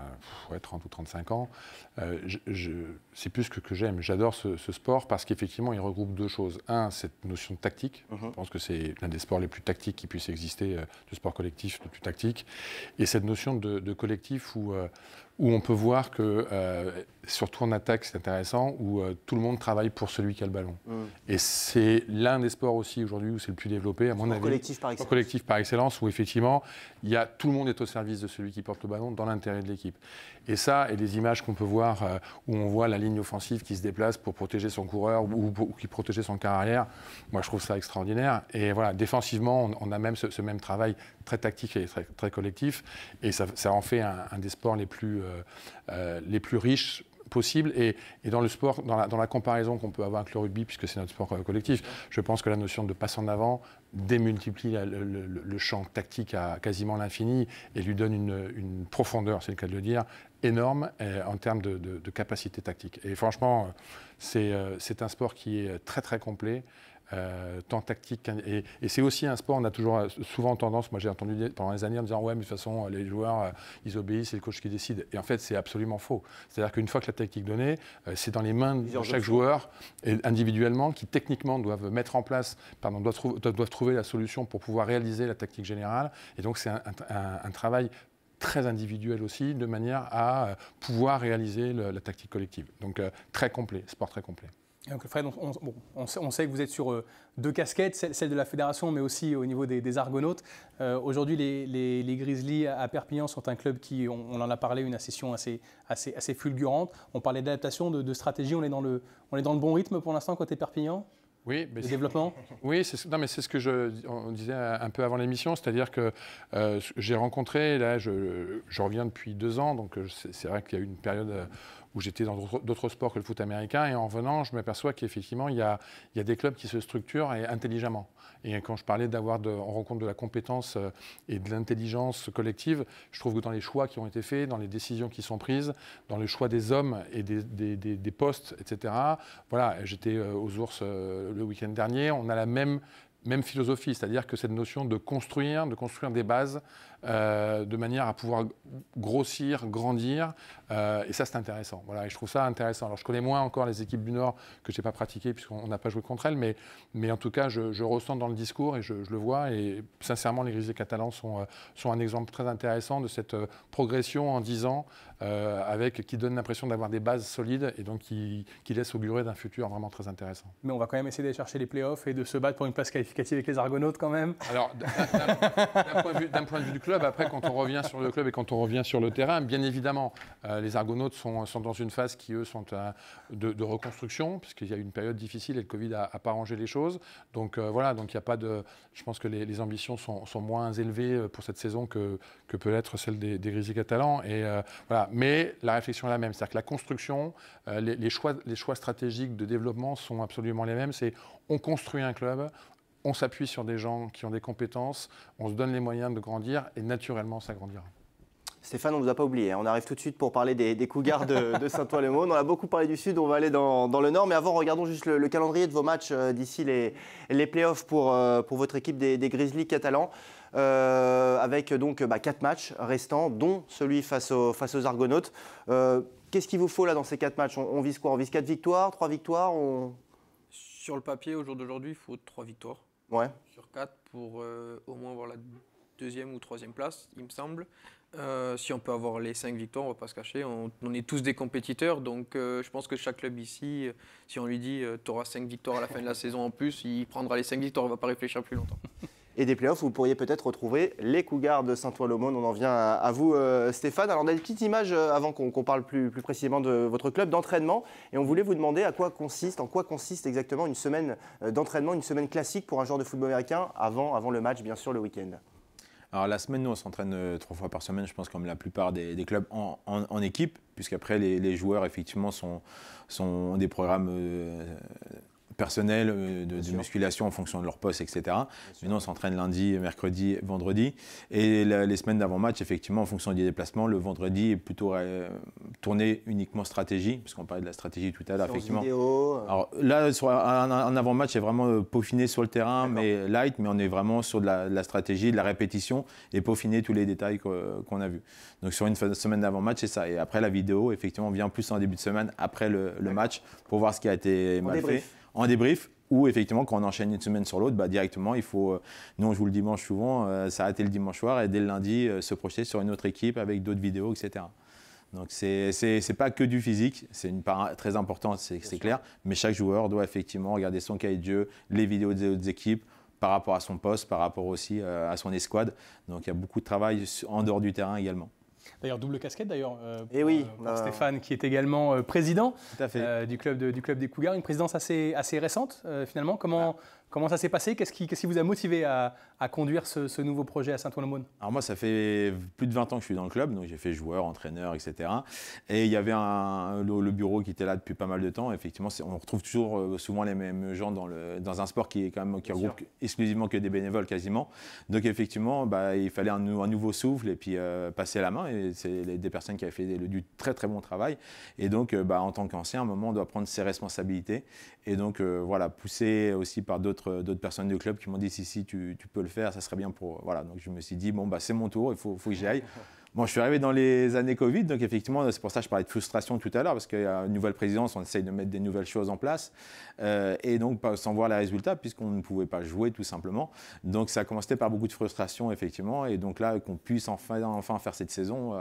euh, ben, ou 35 ans, euh, je, c'est plus que que j'aime. J'adore ce, sport parce qu'effectivement, il regroupe deux choses. Un, cette notion de tactique. Mhm. Je pense que c'est l'un des sports les plus tactiques qui puisse exister, euh, de sport collectif le plus tactique. Et cette notion de, de collectif où, où on peut voir que, euh, surtout en attaque, c'est intéressant, où euh, tout le monde travaille pour celui qui a le ballon. Mm. Et c'est l'un des sports aussi aujourd'hui où c'est le plus développé, à mon avis. Collectif par excellence. Collectif par excellence, où effectivement, il y a, tout le monde est au service de celui qui porte le ballon dans l'intérêt de l'équipe. Et ça, et les images qu'on peut voir euh, où on voit la ligne offensive qui se déplace pour protéger son coureur ou, qui protéger son carrière, moi je trouve ça extraordinaire. Et voilà, défensivement, on, a même ce même travail très tactique et très, collectif. Et ça, en fait un, des sports les plus, euh, euh, riches possibles. et, dans le sport, dans la, comparaison qu'on peut avoir avec le rugby, puisque c'est notre sport euh, collectif, je pense que la notion de passe en avant démultiplie le, champ tactique à quasiment l'infini et lui donne une, profondeur, c'est le cas de le dire, énorme en termes de, de, capacité tactique. Et franchement, c'est un sport qui est très très complet. Euh, tant tactique. Et, c'est aussi un sport, on a toujours euh, souvent tendance, moi j'ai entendu pendant les années en disant, ouais, mais de toute façon, euh, les joueurs, ils obéissent, c'est le coach qui décide. Et en fait, c'est absolument faux. C'est-à-dire qu'une fois que la tactique donnée, c'est dans les mains de chaque joueur, individuellement, qui techniquement doivent mettre en place, pardon, doivent, trouver la solution pour pouvoir réaliser la tactique générale. Et donc, c'est un, travail très individuel aussi, de manière à pouvoir réaliser la tactique collective. Donc très complet, sport très complet. Fred, on, sait, que vous êtes sur euh, deux casquettes, celle, de la fédération, mais aussi au niveau des, Argonautes. Euh, aujourd'hui, les, Grizzlies à Perpignan sont un club qui, on, en a parlé, une accession assez, assez fulgurante. On parlait d'adaptation, de, stratégie, on est, dans le, bon rythme pour l'instant côté Perpignan oui, mais le développement. [laughs] Oui, non, mais c'est ce que je disais un peu avant l'émission, c'est-à-dire euh, que j'ai rencontré là, je, je, reviens depuis deux ans, donc c'est vrai qu'il y a eu une période où j'étais dans d'autres sports que le foot américain. Et en venant, je m'aperçois qu'effectivement, il y, a, des clubs qui se structurent intelligemment. Et quand je parlais d'avoir, en rencontre de la compétence euh, et de l'intelligence collective, je trouve que dans les choix qui ont été faits, dans les décisions qui sont prises, dans le choix des hommes et des, postes, etc. Voilà, j'étais euh, aux ours euh, le week-end dernier. On a la même même philosophie, c'est-à-dire que cette notion de construire, de construire des bases euh, de manière à pouvoir grossir, grandir. Euh, et ça, c'est intéressant. Voilà, et je trouve ça intéressant. Alors, je connais moins encore les équipes du Nord que je n'ai pas pratiquées puisqu'on n'a pas joué contre elles, mais, mais en tout cas, je, ressens dans le discours et je, le vois. Et sincèrement, les Grisés catalans sont, euh, sont un exemple très intéressant de cette progression en 10 ans avec, qui donne l'impression d'avoir des bases solides et donc qui, qui laisse augurer d'un futur vraiment très intéressant. Mais on va quand même essayer d'aller chercher les playoffs et de se battre pour une place qualificative avec les Argonautes quand même. Alors, d'un point, de vue, point de vue du après, quand on revient sur le club et quand on revient sur le terrain, bien évidemment, euh, les Argonautes sont, sont, dans une phase qui, eux, sont de, reconstruction, puisqu'il y a eu une période difficile et le Covid n'a pas rangé les choses. Donc euh, voilà, donc il n'y a pas de. Je pense que les, ambitions sont, moins élevées euh, pour cette saison que, que peut l'être celle des, des catalans. Et, voilà. Mais la réflexion est la même, c'est-à-dire que la construction, les, les, choix, les choix stratégiques de développement sont absolument les mêmes. C'est on construit un club, on s'appuie sur des gens qui ont des compétences, on se donne les moyens de grandir et naturellement ça grandira. Stéphane, on ne vous a pas oublié. Hein. On arrive tout de suite pour parler des, cougars de, saint ouen le On a beaucoup parlé du Sud, on va aller dans, le Nord. Mais avant, regardons juste le, calendrier de vos matchs euh, d'ici les, les playoffs pour, euh, pour votre équipe des, des Grizzlies catalans. Euh, avec donc bah, quatre matchs restants, dont celui face, face aux Argonautes. Qu'est-ce qu'il vous faut là dans ces quatre matchs on, vise quoi On vise quatre victoires, trois victoires Sur le papier, au jour d'aujourd'hui, il faut trois victoires sur 4 pour euh, au moins avoir la deuxième ou troisième place, il me semble. Euh, si on peut avoir les 5 victoires, on ne va pas se cacher. On, est tous des compétiteurs, donc euh, je pense que chaque club ici, si on lui dit tu auras 5 victoires à la fin de la [laughs] saison en plus, il prendra les 5 victoires, on ne va pas réfléchir plus longtemps et des playoffs vous pourriez peut-être retrouver les Cougars de saint ouen monde On en vient à, vous, euh, Stéphane. Alors, on a une petite image euh, avant qu'on parle plus, plus, précisément de votre club d'entraînement et on voulait vous demander à quoi consiste, en quoi consiste exactement une semaine euh, d'entraînement, une semaine classique pour un joueur de football américain avant, avant le match, bien sûr, le week-end. Alors la semaine, nous, on s'entraîne trois fois par semaine, je pense comme la plupart des, clubs en, équipe, puisqu'après, les, les joueurs, effectivement, sont, sont des programmes personnel, euh, de, musculation en fonction de leur poste, etc. Mais on s'entraîne lundi, mercredi, vendredi. Et les semaines d'avant-match, effectivement, en fonction des déplacements, le vendredi est plutôt euh, tourné uniquement stratégie, parce qu'on parlait de la stratégie tout à l'heure, effectivement. Alors là, un, avant-match est vraiment euh, peaufiné sur le terrain, mais light, mais on est vraiment sur de la, stratégie, de la répétition et peaufiné tous les détails qu'on a vus. Donc sur une semaine d'avant-match, c'est ça. Et après, la vidéo, effectivement, on vient plus en début de semaine après le, match pour voir ce qui a été mal fait en débrief ou effectivement, quand on enchaîne une semaine sur l'autre, bah, directement, il faut, non euh, nous on joue le dimanche souvent, s'arrêter euh, le dimanche soir et dès le lundi euh, se projeter sur une autre équipe avec d'autres vidéos, etc. Donc c'est pas que du physique, c'est une part très importante, c'est clair, mais chaque joueur doit effectivement regarder son cahier de jeu, les vidéos des autres équipes, par rapport à son poste, par rapport aussi à son escouade. Donc il y a beaucoup de travail en dehors du terrain également. D'ailleurs, double casquette d'ailleurs euh, eh pour, euh, oui, euh, Stéphane, qui est également euh, président du, club du club des Cougars. Une présidence assez, assez récente finalement. Comment, ah. Comment ça s'est passé Qu'est-ce qui, vous a motivé à, conduire ce, nouveau projet à Saint-Ouen-le-Maune Alors moi, ça fait plus de 20 ans que je suis dans le club, donc j'ai fait joueur, entraîneur, etc. Et il y avait le, bureau qui était là depuis pas mal de temps. Effectivement, on retrouve toujours euh, souvent les mêmes gens dans, un sport qui est quand même qui regroupe exclusivement que des bénévoles quasiment. Donc effectivement, bah, il fallait un, nouveau souffle et puis euh, passer la main. Et c'est des personnes qui avaient fait du très très bon travail. Et donc, euh, bah, en tant qu'ancien, à un moment, on doit prendre ses responsabilités. Et donc, voilà, poussé aussi par d'autres euh, d'autres personnes du club qui m'ont dit si, si, tu, peux le faire, ça serait bien pour. Euh, voilà, donc je me suis dit, bon, bah, c'est mon tour, il faut, faut que j'y aille. [laughs] Bon, je suis arrivé dans les années Covid, donc effectivement, c'est pour ça que je parlais de frustration tout à l'heure, parce qu'il y a une nouvelle présidence, on essaye de mettre des nouvelles choses en place, euh, et donc sans voir les résultats, puisqu'on ne pouvait pas jouer tout simplement. Donc ça a commencé par beaucoup de frustration, effectivement, et donc là, qu'on puisse enfin, enfin faire cette saison,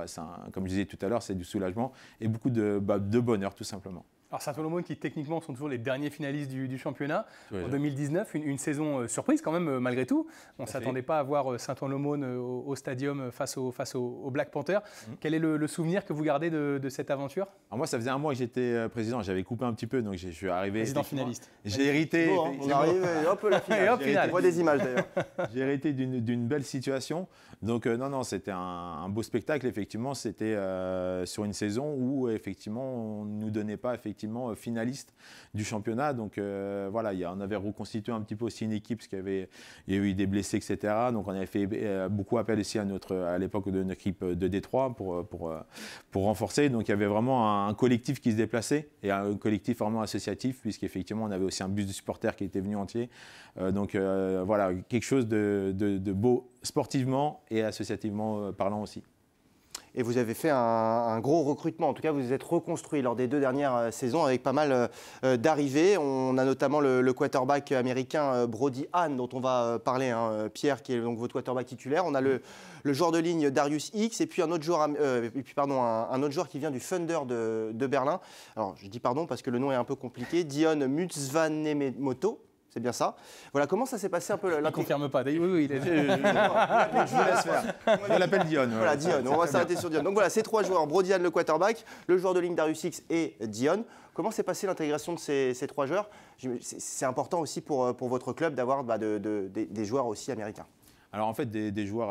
comme je disais tout à l'heure, c'est du soulagement et beaucoup de, bah, de bonheur, tout simplement. Alors Saint-Olomone qui techniquement sont toujours les derniers finalistes du, championnat en 2019, une, saison euh, surprise quand même euh, malgré tout. On ne s'attendait pas à voir euh, Saint-Olomone au, au, stadium face aux face Black Panther. Mhm. Quel est le, souvenir que vous gardez de, cette aventure Alors moi ça faisait un mois que j'étais président, j'avais coupé un petit peu donc je suis arrivé. Président finaliste. J'ai hérité. Hein, on arrive hop la [laughs] finale. des images d'ailleurs. [laughs] J'ai hérité d'une belle situation. Donc non non c'était un, beau spectacle effectivement. C'était sur une saison où effectivement on ne nous donnait pas euh, finaliste du championnat. Donc euh, voilà, y on avait reconstitué un petit peu aussi une équipe parce qu'il y avait eu des blessés, etc. Donc on avait fait euh, beaucoup appel aussi à notre à l'époque de notre équipe de Détroit pour pour pour renforcer. Donc il y avait vraiment un, collectif qui se déplaçait et un collectif vraiment associatif puisqu'effectivement on avait aussi un bus de supporters qui était venu entier. donc voilà quelque chose de, de beau sportivement et associativement parlant aussi et vous avez fait un, gros recrutement. En tout cas, vous vous êtes reconstruit lors des deux dernières euh, saisons avec pas mal euh, euh, d'arrivées. On a notamment le, quarterback américain Brody Hahn, dont on va parler, hein, Pierre, qui est donc votre quarterback titulaire. On a le, joueur de ligne Darius X, et puis un autre joueur, et puis, pardon, un, autre joueur qui vient du Thunder de, Berlin. Alors, je dis pardon parce que le nom est un peu compliqué. Dion Mutsvanemoto. C'est bien ça. Voilà, comment ça s'est passé un peu la. confirme pas. Oui, oui, il est... je [laughs] laisse faire. On l'appelle Dion. Voilà, Dion. On va s'arrêter sur Dion. Donc voilà, ces trois joueurs, Brodian le quarterback, le joueur de ligne Darius X et Dion. Comment s'est passée l'intégration de ces, trois joueurs C'est important aussi pour, euh, pour votre club d'avoir bah, des joueurs aussi américains. Alors en fait, des, joueurs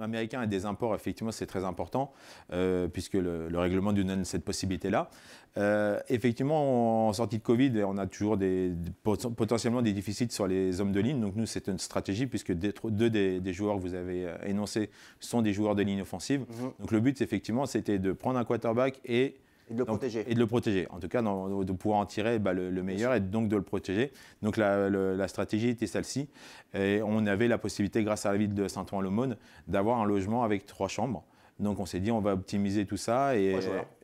américains et des imports, effectivement, c'est très important, euh, puisque le, règlement nous donne cette possibilité-là. Euh, effectivement, en sortie de Covid, on a toujours des, potentiellement des déficits sur les hommes de ligne. Donc nous, c'est une stratégie, puisque deux des, joueurs que vous avez euh, énoncés sont des joueurs de ligne offensive. Mmh. Donc le but, effectivement, c'était de prendre un quarterback et et de le protéger. Et de le protéger. En tout cas, de pouvoir en tirer bah, le, meilleur et donc de le protéger. Donc la, stratégie était celle-ci. Et on avait la possibilité, grâce à la ville de Saint-Ouen-l'Aumône, d'avoir un logement avec trois chambres. Donc on s'est dit on va optimiser tout ça et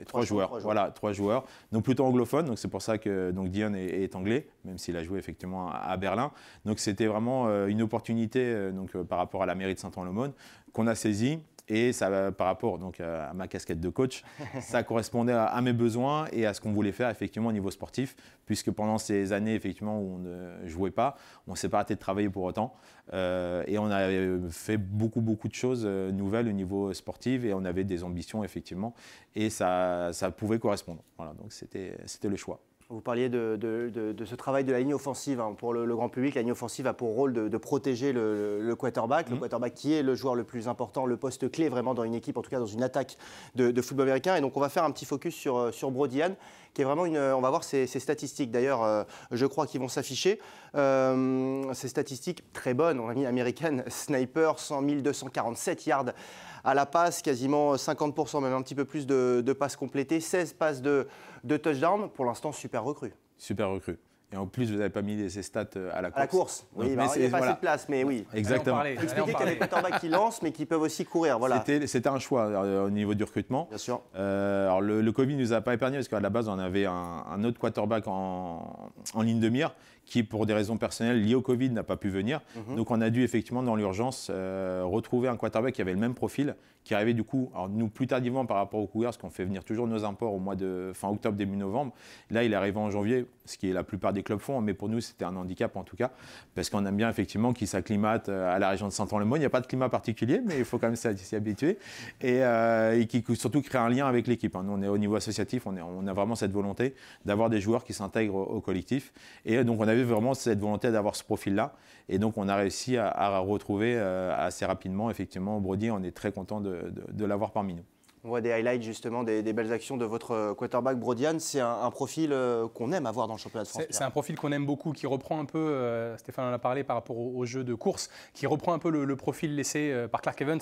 trois joueurs, trois, joueurs, voilà trois joueurs. Donc plutôt anglophone, donc c'est pour ça que donc Dion est, anglais, même s'il a joué effectivement à Berlin. Donc c'était vraiment euh, une opportunité euh, donc euh, par rapport à la mairie de Saint-Ouen-l'Aumône qu'on a saisie et ça, par rapport donc, à ma casquette de coach, [laughs] ça correspondait à, mes besoins et à ce qu'on voulait faire effectivement au niveau sportif, puisque pendant ces années effectivement où on ne jouait pas, on ne s'est pas arrêté de travailler pour autant. Euh, et on a fait beaucoup, beaucoup de choses euh, nouvelles au niveau sportif et on avait des ambitions effectivement. Et ça, ça pouvait correspondre. Voilà, donc c'était le choix. Vous parliez de, ce travail de la ligne offensive. Hein, pour le, grand public, la ligne offensive a pour rôle de, protéger le, quarterback, le mhm. quarterback qui est le joueur le plus important, le poste clé vraiment dans une équipe, en tout cas dans une attaque de, football américain. Et donc on va faire un petit focus sur, euh, sur Brodian, qui est vraiment une... Euh, on va voir ses, statistiques d'ailleurs, euh, je crois, qu'ils vont s'afficher. Euh, ses statistiques très bonnes, on a mis américaine, [laughs] sniper, 100 247 yards à la passe, quasiment 50%, même un petit peu plus de, passes complétées, 16 passes de, de touchdown. Pour l'instant, super recrue. Super recrue. Et en plus, vous n'avez pas mis ces stats euh, à la course. À la course, oui. Bah, mais c'est pas assez de place, mais oui. Exactement. Expliquez qu'il y a des quarterbacks qui lancent, mais qui peuvent aussi courir. Voilà. C'était un choix euh, au niveau du recrutement. Bien sûr. Euh, alors, le, Covid ne nous a pas épargné, parce qu'à la base, on avait un, autre quarterback en, ligne de mire qui, pour des raisons personnelles liées au Covid, n'a pas pu venir. Mhm. Donc, on a dû effectivement, dans l'urgence, euh, retrouver un quarterback qui avait le même profil, qui arrivait du coup, alors nous plus tardivement par rapport aux Cougars, qu'on fait venir toujours nos imports au mois de fin octobre, début novembre. Là, il est arrivé en janvier, ce qui est la plupart des clubs font, mais pour nous, c'était un handicap en tout cas, parce qu'on aime bien effectivement qu'il s'acclimate euh, à la région de Saint-Anne-le-Mont. Il n'y a pas de climat particulier, mais il faut quand même s'y habituer. Et, euh, qui surtout crée un lien avec l'équipe. Hein. Nous, on est au niveau associatif, on, est, on a vraiment cette volonté d'avoir des joueurs qui s'intègrent au collectif. Et donc, on vraiment cette volonté d'avoir ce profil-là. Et donc, on a réussi à, retrouver euh, assez rapidement, effectivement, Brody. On est très content de l'avoir parmi nous. On voit des highlights justement, des, belles actions de votre euh, quarterback Brodian. C'est un, profil euh, qu'on aime avoir dans le championnat de France. C'est un profil qu'on aime beaucoup, qui reprend un peu, euh, Stéphane en a parlé par rapport au, jeu de course, qui reprend un peu le, profil laissé par Clark Evans,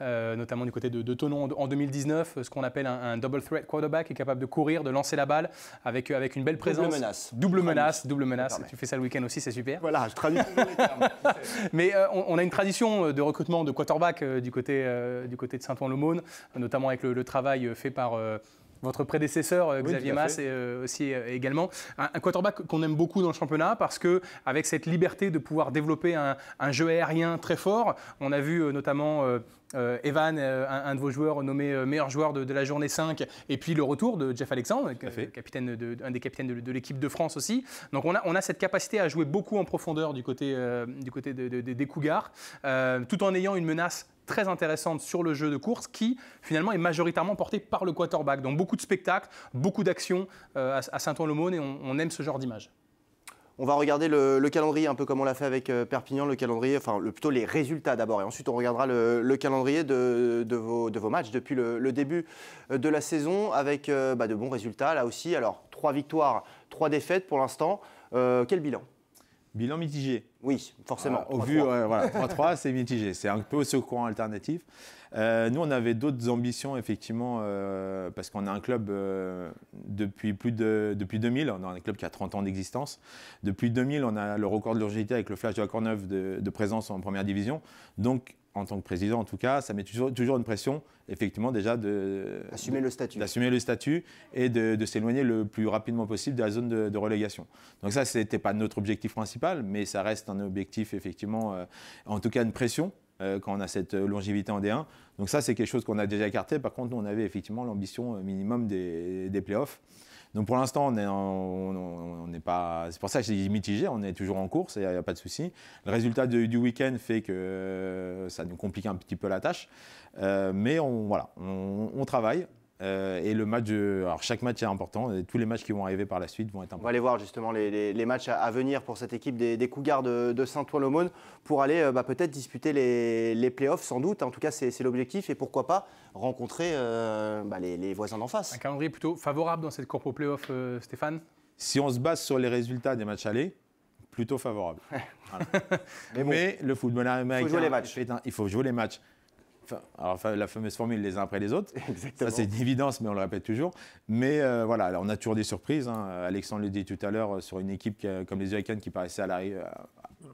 notamment du côté de, de Tonon en 2019, ce qu'on appelle un, double threat quarterback, qui est capable de courir, de lancer la balle avec, avec une belle présence. Double menace. Double menace, double menace. Tu fais ça le week-end aussi, c'est super. Voilà, je traduis les termes. [laughs] Mais on, a une tradition de recrutement de quarterback du, côté, du côté de Saint-Ouen-l'Aumône, notamment avec le, travail euh, fait par euh, votre prédécesseur euh, Xavier Mas et, aussi également. Un, quarterback qu'on aime beaucoup dans le championnat parce que avec cette liberté de pouvoir développer un, jeu aérien très fort, on a vu notamment euh, Evan, euh, un, de vos joueurs nommé euh, meilleur joueur de, la journée 5, et puis le retour de Jeff Alexandre, capitaine de, un des capitaines de, l'équipe de France aussi. Donc on a, cette capacité à jouer beaucoup en profondeur du côté, des Cougars, tout en ayant une menace très intéressante sur le jeu de course qui finalement est majoritairement porté par le quarterback. Donc beaucoup de spectacles, beaucoup d'actions à, Saint-Ouen-l'Aumône et on aime ce genre d'image. On va regarder le, calendrier, un peu comme on l'a fait avec euh, Perpignan, le calendrier, enfin plutôt les résultats d'abord, et ensuite on regardera le, calendrier de, vos, matchs depuis le, début euh, de la saison, avec euh, bah, de bons résultats là aussi. Alors, trois victoires, trois défaites pour l'instant. quel bilan Bilan mitigé. Oui, forcément. au vu, 3-3, c'est mitigé. C'est un peu aussi au courant alternatif. Euh, nous, on avait d'autres ambitions, effectivement, euh, parce qu'on a un club euh, depuis plus de depuis 2000, on a un club qui a 30 ans d'existence. Depuis 2000, on a le record de longévité avec le Flash de la Courneuve de, présence en première division. Donc, en tant que président, en tout cas, ça met toujours, une pression, effectivement, déjà de assumer le statut, d'assumer le statut et de, s'éloigner le plus rapidement possible de la zone de, de relégation. Donc ça, n'était pas notre objectif principal, mais ça reste un objectif, effectivement, en tout cas, une pression euh, quand on a cette euh, longévité en D1. Donc ça, c'est quelque chose qu'on a déjà écarté. Par contre, nous, on avait effectivement l'ambition euh, minimum des, des playoffs. Donc pour l'instant, on n'est pas. C'est pour ça que j'ai mitigé. On est toujours en course, il n'y a, pas de souci. Le résultat du week-end fait que ça nous complique un petit peu la tâche, mais on voilà, on, on travaille. Euh, et le match, alors chaque match est important, et tous les matchs qui vont arriver par la suite vont être importants. On va aller voir justement les, matchs à, venir pour cette équipe des, des Cougars de, Saint-Ouen-l'Aumône pour aller euh, bah, peut-être disputer les, playoffs, sans doute. En tout cas, c'est l'objectif et pourquoi pas rencontrer euh, bah, les, voisins d'en face. Un calendrier plutôt favorable dans cette course aux playoffs, Stéphane Si on se base sur les résultats des matchs allés, plutôt favorable. [laughs] Mais, Mais, le football américain, il faut jouer les matchs. Enfin, alors la fameuse formule les uns après les autres. [laughs] Ça, c'est une évidence, mais on le répète toujours. Mais euh, voilà, on a toujours des surprises. Hein. Alexandre le dit tout à l'heure euh, sur une équipe comme les Hurricanes qui paraissait à euh,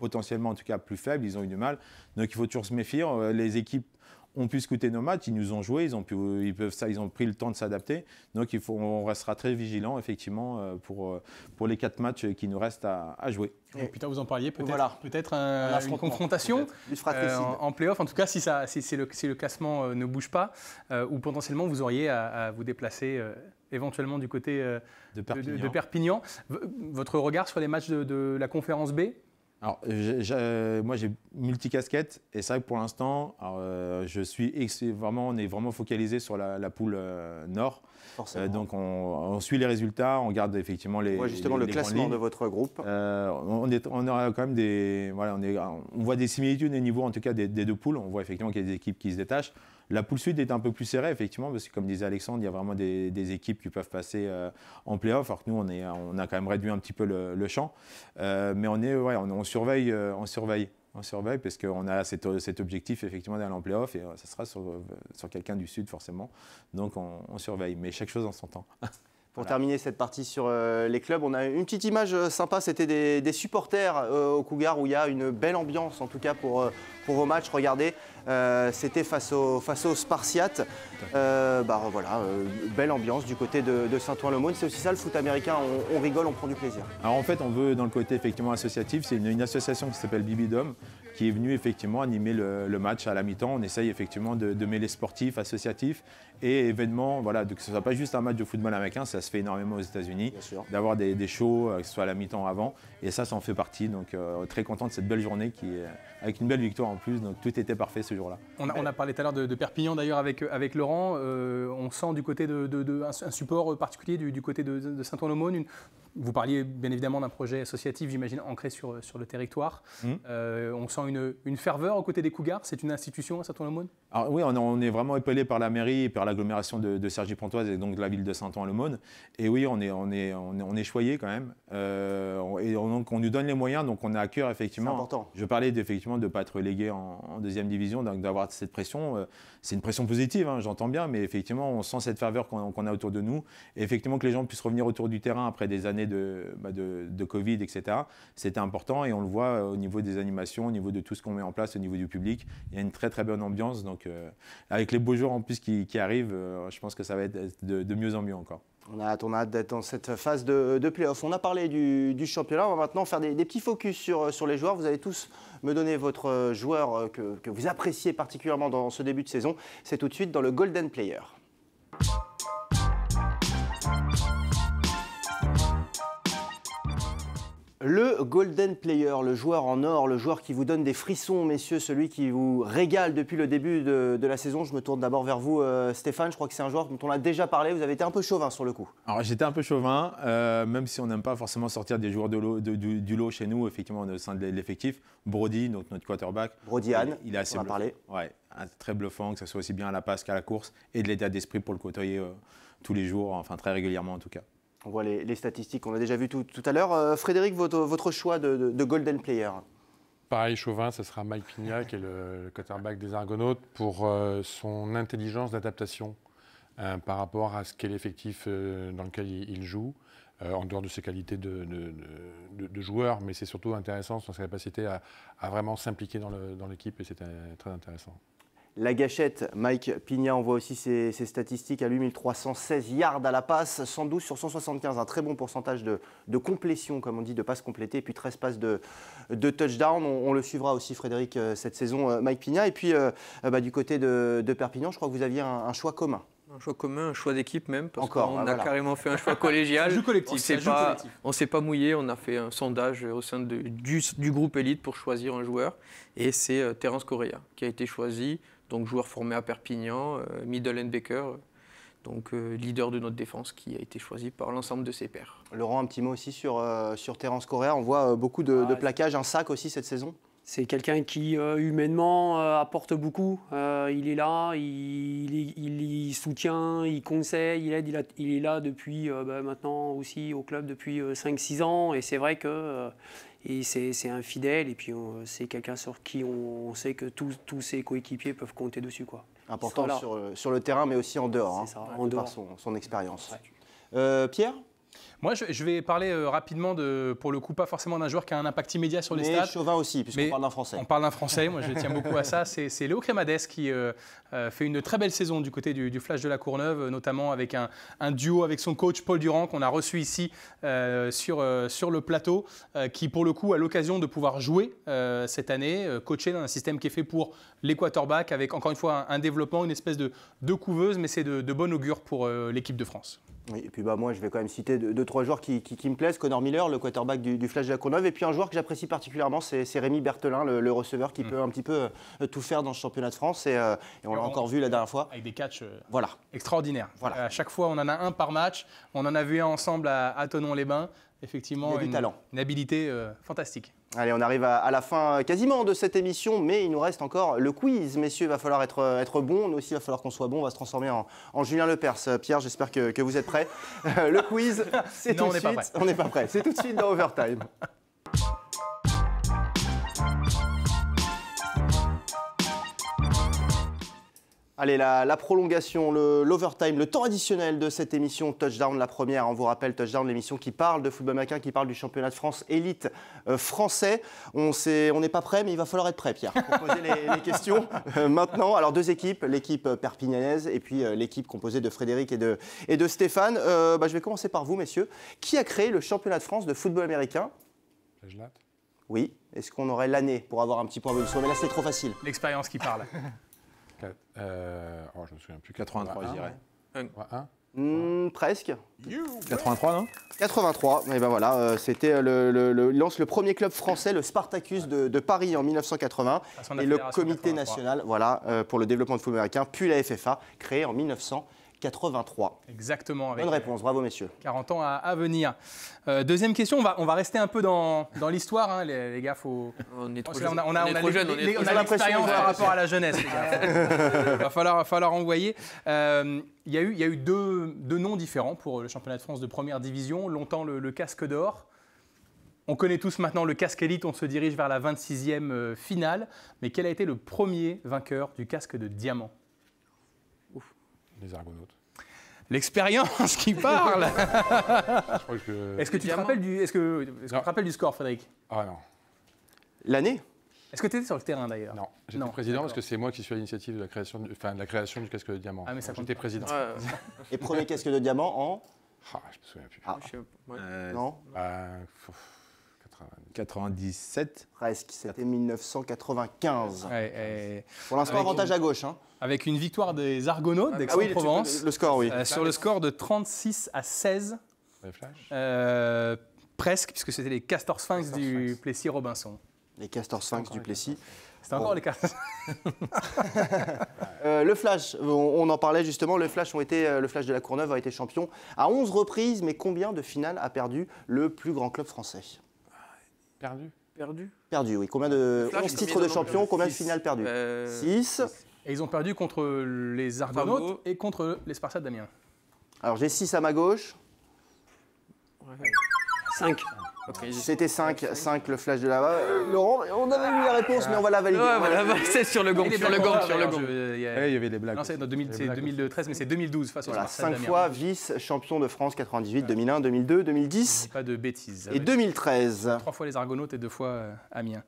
potentiellement en tout cas plus faible, ils ont eu du mal. Donc il faut toujours se méfier. Les équipes on pu scouter nos matchs, ils nous ont joué, ils ont, pu, ils peuvent, ça, ils ont pris le temps de s'adapter. Donc il faut, on restera très vigilant effectivement euh, pour, euh, pour les quatre matchs qui nous restent à, jouer. Et vous en parliez peut-être peut une confrontation euh, en, en off En tout cas, si, ça, si, le, si le, classement ne bouge pas, ou potentiellement vous auriez à, vous déplacer éventuellement du côté de Perpignan. Votre regard sur les matchs de la conférence B alors, euh, moi, j'ai multi casquettes et c'est vrai que pour l'instant, euh, je suis vraiment, on est vraiment focalisé sur la, poule euh, Nord. donc, on, suit les résultats, on garde effectivement les. justement, le classement de votre groupe. on, est, on aura quand même des, voilà, on, est, on voit des similitudes au niveau en tout cas des, des deux poules. On voit effectivement qu'il y a des équipes qui se détachent. La poule sud est un peu plus serrée, effectivement, parce que comme disait Alexandre, il y a vraiment des, équipes qui peuvent passer en euh, en playoff, alors que nous, on, est, on a quand même réduit un petit peu le, champ. Euh, mais on, est, on, surveille, euh, on surveille. On surveille parce qu'on a cet, objectif effectivement d'aller en playoff et ça sera sur, quelqu'un du Sud forcément. Donc on, surveille, mais chaque chose en son temps. [laughs] Pour terminer cette partie sur les clubs, on a une petite image sympa, c'était des, supporters au Cougar où il y a une belle ambiance en tout cas pour pour vos matchs. Regardez, euh, c'était face aux face Spartiates. Euh, bah voilà, euh, belle ambiance du côté de, saint ouen le monde C'est aussi ça le foot américain. On, rigole, on prend du plaisir. Alors en fait, on veut dans le côté effectivement associatif. C'est une, association qui s'appelle Bibidom qui est venue effectivement animer le, match à la mi-temps. On essaye effectivement de, mêler sportif, associatif et événement, Voilà, que ce soit pas juste un match de football américain, ça se fait énormément aux États-Unis. D'avoir des, shows, que ce soit à la mi-temps avant, et ça, ça en fait partie. Donc très content de cette belle journée qui avec une belle victoire en plus, donc tout était parfait ce jour-là. On, on a, parlé tout à l'heure de, Perpignan d'ailleurs avec, avec Laurent, euh, on sent du côté de, un support particulier du, côté de, saint ouen le Vous parliez bien évidemment d'un projet associatif, j'imagine, ancré sur, sur le territoire. Mmh. Euh, on sent une, une, ferveur aux côtés des Cougars, c'est une institution à saint ouen maune Alors Oui, on, est vraiment épaulé par la mairie et par l'agglomération de, Sergi-Pontoise et donc de la ville de saint ouen le maune Et oui, on est, on est, on est, choyé quand même. Euh, et donc on nous donne les moyens, donc on a à cœur effectivement. important. Je parlais effectivement de ne pas être légué en, deuxième division, d'avoir cette pression, euh, c'est une pression positive, hein, j'entends bien, mais effectivement, on sent cette faveur qu'on a autour de nous. Et effectivement, que les gens puissent revenir autour du terrain après des années de, bah, Covid, etc., c'était important et on le voit euh, au niveau des animations, au niveau de tout ce qu'on met en place, au niveau du public. Il y a une très très bonne ambiance, donc euh, avec les beaux jours en plus qui, arrivent, je pense que ça va être de mieux en mieux encore. On a, hâte d'être dans cette phase de, de playoff. On a parlé du, championnat. On va maintenant faire des, petits focus sur, sur, les joueurs. Vous allez tous me donner votre joueur euh, que, que vous appréciez particulièrement dans ce début de saison. C'est tout de suite dans le Golden Player. Le Golden Player, le joueur en or, le joueur qui vous donne des frissons, messieurs, celui qui vous régale depuis le début de, la saison. Je me tourne d'abord vers vous, euh, Stéphane. Je crois que c'est un joueur dont on a déjà parlé. Vous avez été un peu chauvin sur le coup. Alors j'étais un peu chauvin, euh, même si on n'aime pas forcément sortir des joueurs du, lot chez nous, effectivement, au sein de l'effectif. Brody, notre, quarterback. Brody Anne, il, est assez on a parlé. Ouais, très bluffant, que ce soit aussi bien à la passe qu'à la course, et de l'état d'esprit pour le côtoyer euh, tous les jours, enfin très régulièrement en tout cas. On voit les, statistiques qu'on a déjà vues tout, à l'heure. Euh, Frédéric, votre, choix de, Golden Player Pareil, Chauvin, ce sera Mike Pignac, qui est le, quarterback des Argonautes, pour euh, son intelligence d'adaptation euh, par rapport à ce qu'est l'effectif dans lequel il, joue, en dehors de ses qualités de, joueur, mais c'est surtout intéressant, sa capacité à, à vraiment s'impliquer dans l'équipe, et c'est très intéressant. La gâchette, Mike Pigna envoie aussi ses, statistiques à lui, 1316 yards à la passe, 112 sur 175, un très bon pourcentage de, complétion, comme on dit, de passes complétées, puis 13 passes de, touchdown. On, le suivra aussi, Frédéric, euh, cette saison, euh, Mike Pigna. Et puis, euh, bah, du côté de, Perpignan, je crois que vous aviez un, choix commun. Un choix commun, un choix d'équipe même, parce qu'on a carrément fait un choix collégial. un [laughs] jeu collectif. On s'est pas, mouillé, on a fait un sondage au sein du, du, groupe élite pour choisir un joueur, et c'est Terence Correa qui a été choisi donc joueur formé à Perpignan, euh, middle linebacker, donc euh, leader de notre défense qui a été choisi par l'ensemble de ses pairs. Laurent, un petit mot aussi sur, euh, sur Terence Correa. On voit beaucoup de, placage, ah, plaquages, un sac aussi cette saison c'est quelqu'un qui, humainement, apporte beaucoup. il est là, il, il, soutient, il conseille, il aide. Il, est là depuis bah, maintenant aussi au club depuis 5-6 ans. Et c'est vrai que c'est un fidèle et puis c'est quelqu'un sur qui on, sait que tous, ses coéquipiers peuvent compter dessus. Quoi. Important sur, sur, le terrain mais aussi en dehors, hein, en dehors. Par son, son expérience. Euh, Pierre moi, je, vais parler euh, rapidement pour le coup, pas forcément d'un joueur qui a un impact immédiat sur les mais Chauvin aussi, puisqu'on parle d'un Français. On parle d'un Français, moi je tiens beaucoup à ça. C'est, Léo Cremades qui euh, euh, fait une très belle saison du côté du, Flash de la Courneuve, notamment avec un, duo avec son coach Paul Durand qu'on a reçu ici sur, sur le plateau, qui pour le coup a l'occasion de pouvoir jouer cette année, coacher dans un système qui est fait pour l'Équateur-Bac, avec encore une fois un, développement, une espèce de, couveuse, mais c'est de, de bon augure pour l'équipe de France. Oui, et puis bah, moi, je vais quand même citer deux, trois joueurs qui, me plaisent. Connor Miller, le quarterback du, Flash de la Courneuve. Et puis un joueur que j'apprécie particulièrement, c'est Rémi Berthelin, le, receveur qui mm. peut un petit peu euh, tout faire dans ce championnat de France. Et, euh, on l'a encore vu la dernière fois. Avec des catchs euh, voilà. extraordinaires. Voilà. À chaque fois, on en a un par match. On en a vu un ensemble à Tonon-les-Bains effectivement une, talent. habilité euh, fantastique. Allez, on arrive à, la fin euh, quasiment de cette émission, mais il nous reste encore le quiz. Messieurs, il va falloir être, euh, être bon, nous aussi, il va falloir qu'on soit bon, on va se transformer en, en Julien Lepers. Pierre, j'espère que, que, vous êtes prêts. [laughs] le quiz, [laughs] c'est tout de suite. Pas on n'est pas prêts. C'est tout de suite dans Overtime. [laughs] Allez, la, prolongation, l'overtime, le, temps additionnel de cette émission Touchdown, la première. On vous rappelle Touchdown, l'émission qui parle de football américain, qui parle du championnat de France élite euh, français. On n'est pas prêt, mais il va falloir être prêt, Pierre, pour poser les, questions euh, maintenant. Alors, deux équipes, l'équipe euh, perpignanaise et puis l'équipe composée de Frédéric et de, Stéphane. Bah, je vais commencer par vous, messieurs. Qui a créé le championnat de France de football américain Oui. Est-ce qu'on aurait l'année pour avoir un petit point bonus Mais là, c'est trop facile. L'expérience qui parle. [laughs] Je ne euh, oh, je me souviens plus. 83, je dirais. Hmm, presque. 83, non 83, et eh ben voilà, euh, c'était euh, le, lance le premier club français, le Spartacus de, Paris en 1980, et le Comité national voilà, pour le développement de football américain, puis la FFA, créé en 1900. 83. Exactement. Bonne euh, réponse, bravo messieurs. 40 ans à, venir. Euh, deuxième question, on va, rester un peu dans, l'histoire, hein, les, gars. On est trop jeunes. On a, on par rapport à la jeunesse. [laughs] Il va falloir, envoyer. Euh, il y a eu, deux, noms différents pour le championnat de France de première division. Longtemps le casque d'or. On connaît tous maintenant le casque élite, on se dirige vers la 26e finale. Mais quel a été le premier vainqueur du casque de diamant Argonautes. L'expérience qui parle [laughs] Est-ce que tu te rappelles du, est-ce que, te rappelles du score, Frédéric Ah non. L'année est-ce que tu étais sur le terrain d'ailleurs Non, j'étais président parce que c'est moi qui suis à l'initiative de la création, de, de la création du casque de diamant. Ah mais ça J'étais président. Et premier casque de diamant en ah, je me souviens plus. Ah. non. Euh, 97. Presque, c'était 1995. Pour l'instant, avantage à gauche. Hein. Avec une victoire des Argonautes ah d'Aix-en-Provence. le score, oui. Euh, sur le score de 36 à 16. Le flash euh, presque, puisque c'était les Castors Sphinx du Plessis Robinson. Les Castors Sphinx du Plessis. C'était encore les Castors. [laughs] Euh, le Flash, on, en parlait justement, le Flash, ont été, le Flash de la Courneuve a été champion à 11 reprises, mais combien de finales a perdu le plus grand club français Perdu Perdu Perdu, oui. Combien de. 11 titres de champion, combien de finales perdues 6. Euh, et ils ont perdu contre les Argonautes et contre les Spartiates d'Amiens. Alors j'ai 6 à ma gauche. 5. Ah, c'était 5, 5 le flash de là-bas. Laurent, on avait eu la réponse, mais on va la valider. Ouais, voilà, bah, c'est sur le gong, sur le gong, sur le Il y avait des blagues. c'est 2013, mais c'est 2012 face au voilà, 5 fois vice-champion de France 98, 2001, 2002, 2010. Pas de bêtises. Et 2013. 3 fois les Argonautes et 2 fois euh, Amiens.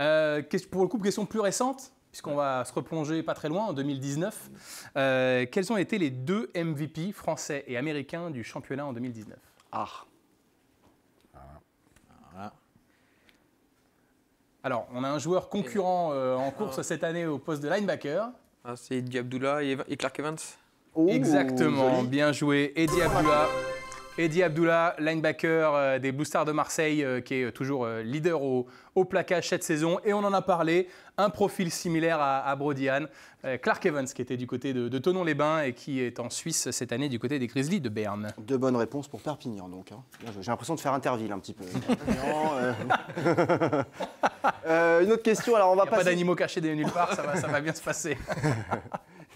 Euh, pour le coup, question plus récente puisqu'on va se replonger pas très loin, en 2019. Euh, quels ont été les deux MVP français et américains du championnat en 2019 Ah Alors, on a un joueur concurrent euh, en course ah. cette année au poste de linebacker. Ah, c'est Eddie et, et Clark Evans. Oh, Exactement, bien joué. Et Abdullah. Eddie Abdullah, linebacker euh, des Blue de Marseille, euh, qui est euh, toujours leader au, placage cette saison. Et on en a parlé, un profil similaire à, à Brodian. Clark Evans, qui était du côté de, de Tonon-les-Bains et qui est en Suisse cette année du côté des Grizzlies de Berne. De bonnes réponses pour Perpignan, donc. Hein. J'ai l'impression de faire Interville un petit peu. [laughs] [laughs] une autre question, alors on va Pas d'animaux cachés nulle part, ça va bien se passer. [laughs]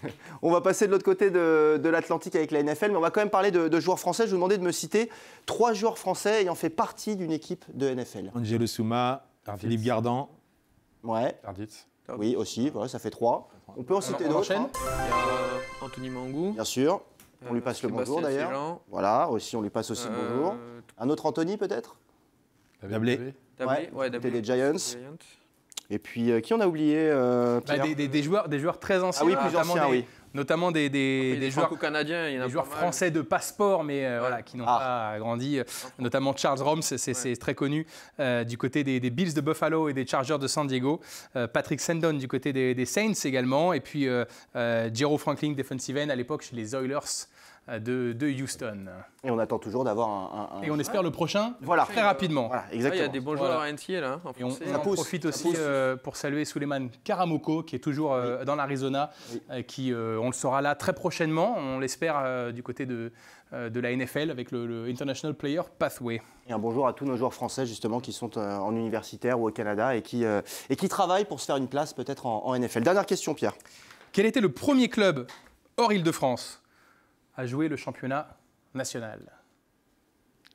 [laughs] on va passer de l'autre côté de, l'Atlantique avec la NFL, mais on va quand même parler de, joueurs français. Je vous demandais de me citer trois joueurs français ayant fait partie d'une équipe de NFL. Angelo Souma, Philippe Gardan. Ouais. Oui, aussi, voilà, ça fait trois. On peut en citer d'autres. Hein. Anthony Mangou. Bien sûr. On lui euh, passe le bonjour d'ailleurs. Voilà, aussi, on lui passe aussi le bonjour. Euh, Un autre Anthony peut-être Dablé. Dablé, Des Giants. Et puis, euh, qui on a oublié euh, bah, des, joueurs, des joueurs très anciens. Ah notamment des, joueurs il a français de passeport, mais euh, voilà, qui n'ont ah. pas grandi. Notamment Charles Roms, c'est très connu du côté des, Bills de Buffalo et des Chargers de San Diego. Patrick Sandon du côté des, Saints également, et puis Jero Franklin, defensive end à l'époque chez les Oilers de, Houston. Et on attend toujours d'avoir un, Et on espère le prochain voilà. très rapidement. Voilà, exactement. Ah, il y a des bons joueurs hein, En et on, profite aussi euh, pour saluer Suleiman Karamoko, qui est toujours euh, dans l'Arizona, euh, qui, on le saura là très prochainement, on l'espère, du côté de, la NFL avec le, International Player Pathway. Et un bonjour à tous nos joueurs français justement qui sont en universitaire ou au Canada et qui, et qui travaillent pour se faire une place peut-être en, en NFL. Dernière question Pierre. Quel était le premier club hors Île-de-France a joué le championnat national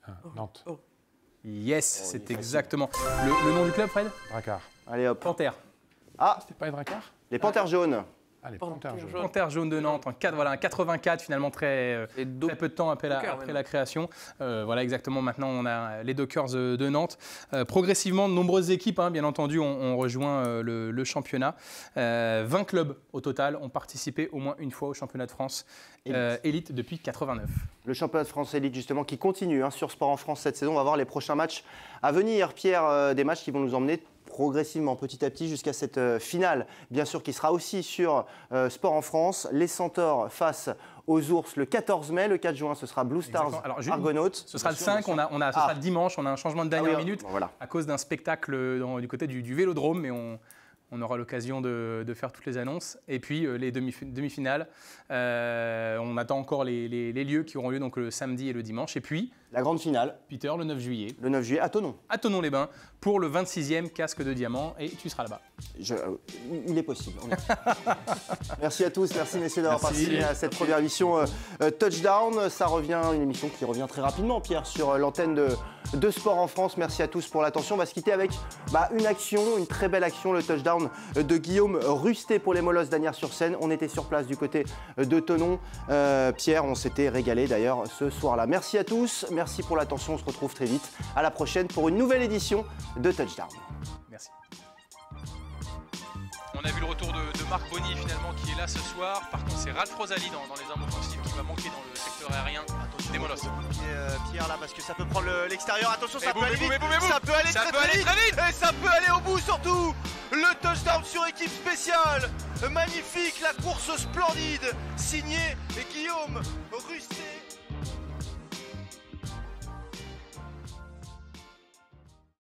ah, oh, Nantes. Oh. Yes, oh, c'est exactement. Le, nom du club, Fred Dracard. Allez hop. Panthère. Ah C'était pas les Dracard Les Panthères jaunes. Allez, Panthère, jaune. jaune de Nantes, en 4, voilà, 84 finalement très, euh, peu de temps après, la, création. Euh, voilà exactement, maintenant on a les Dockers euh, de Nantes. progressivement, de nombreuses équipes, hein, bien entendu, ont, rejoint le, championnat. 20 clubs au total ont participé au moins une fois au championnat de France élite depuis 89. Le championnat de France élite justement qui continue hein, sur Sport en France cette saison. On va voir les prochains matchs à venir, Pierre, des matchs qui vont nous emmener progressivement, petit à petit, jusqu'à cette euh, finale, bien sûr, qui sera aussi sur euh, Sport en France. Les Centaures face aux ours le 14 mai, le 4 juin ce sera Blue Stars Alors, Argonautes. Ce sera le 5, on a, on a, ce sera ah. le dimanche, on a un changement de ah dernière minute à cause d'un spectacle euh, du côté du, Vélodrome, mais on, aura l'occasion de, faire toutes les annonces. Et puis les demi-finales, on attend encore les, les lieux qui auront lieu donc le samedi et le dimanche. Et puis la grande finale. Peter, le 9 juillet. Le 9 juillet, à Tonon. À Tonon-les-Bains, pour le 26e casque de diamant, et tu seras là-bas. Euh, il est possible. [laughs] merci à tous, merci messieurs d'avoir participé à cette première émission euh, euh, Touchdown. Ça revient, une émission qui revient très rapidement, Pierre, sur l'antenne de, Sport en France. Merci à tous pour l'attention. On va se quitter avec bah, une action, une très belle action, le touchdown de Guillaume Rusté pour les Molosses d'Anières sur Seine. On était sur place du côté de Tonon. Pierre, on s'était régalé d'ailleurs ce soir-là. Merci à tous. Merci pour l'attention. On se retrouve très vite. À la prochaine pour une nouvelle édition de Touchdown. Merci. On a vu le retour de, Marc Bonny finalement qui est là ce soir. Par contre, c'est Ralph Rosali dans, les armes offensives qui va manquer dans le secteur aérien attention, des euh, Pierre là parce que ça peut prendre l'extérieur. Attention, ça, peut aller vite. Ça peut aller très, vite. Et ça peut aller au bout surtout. Le touchdown sur équipe spéciale. Magnifique, la course splendide. Signé Guillaume Rusté.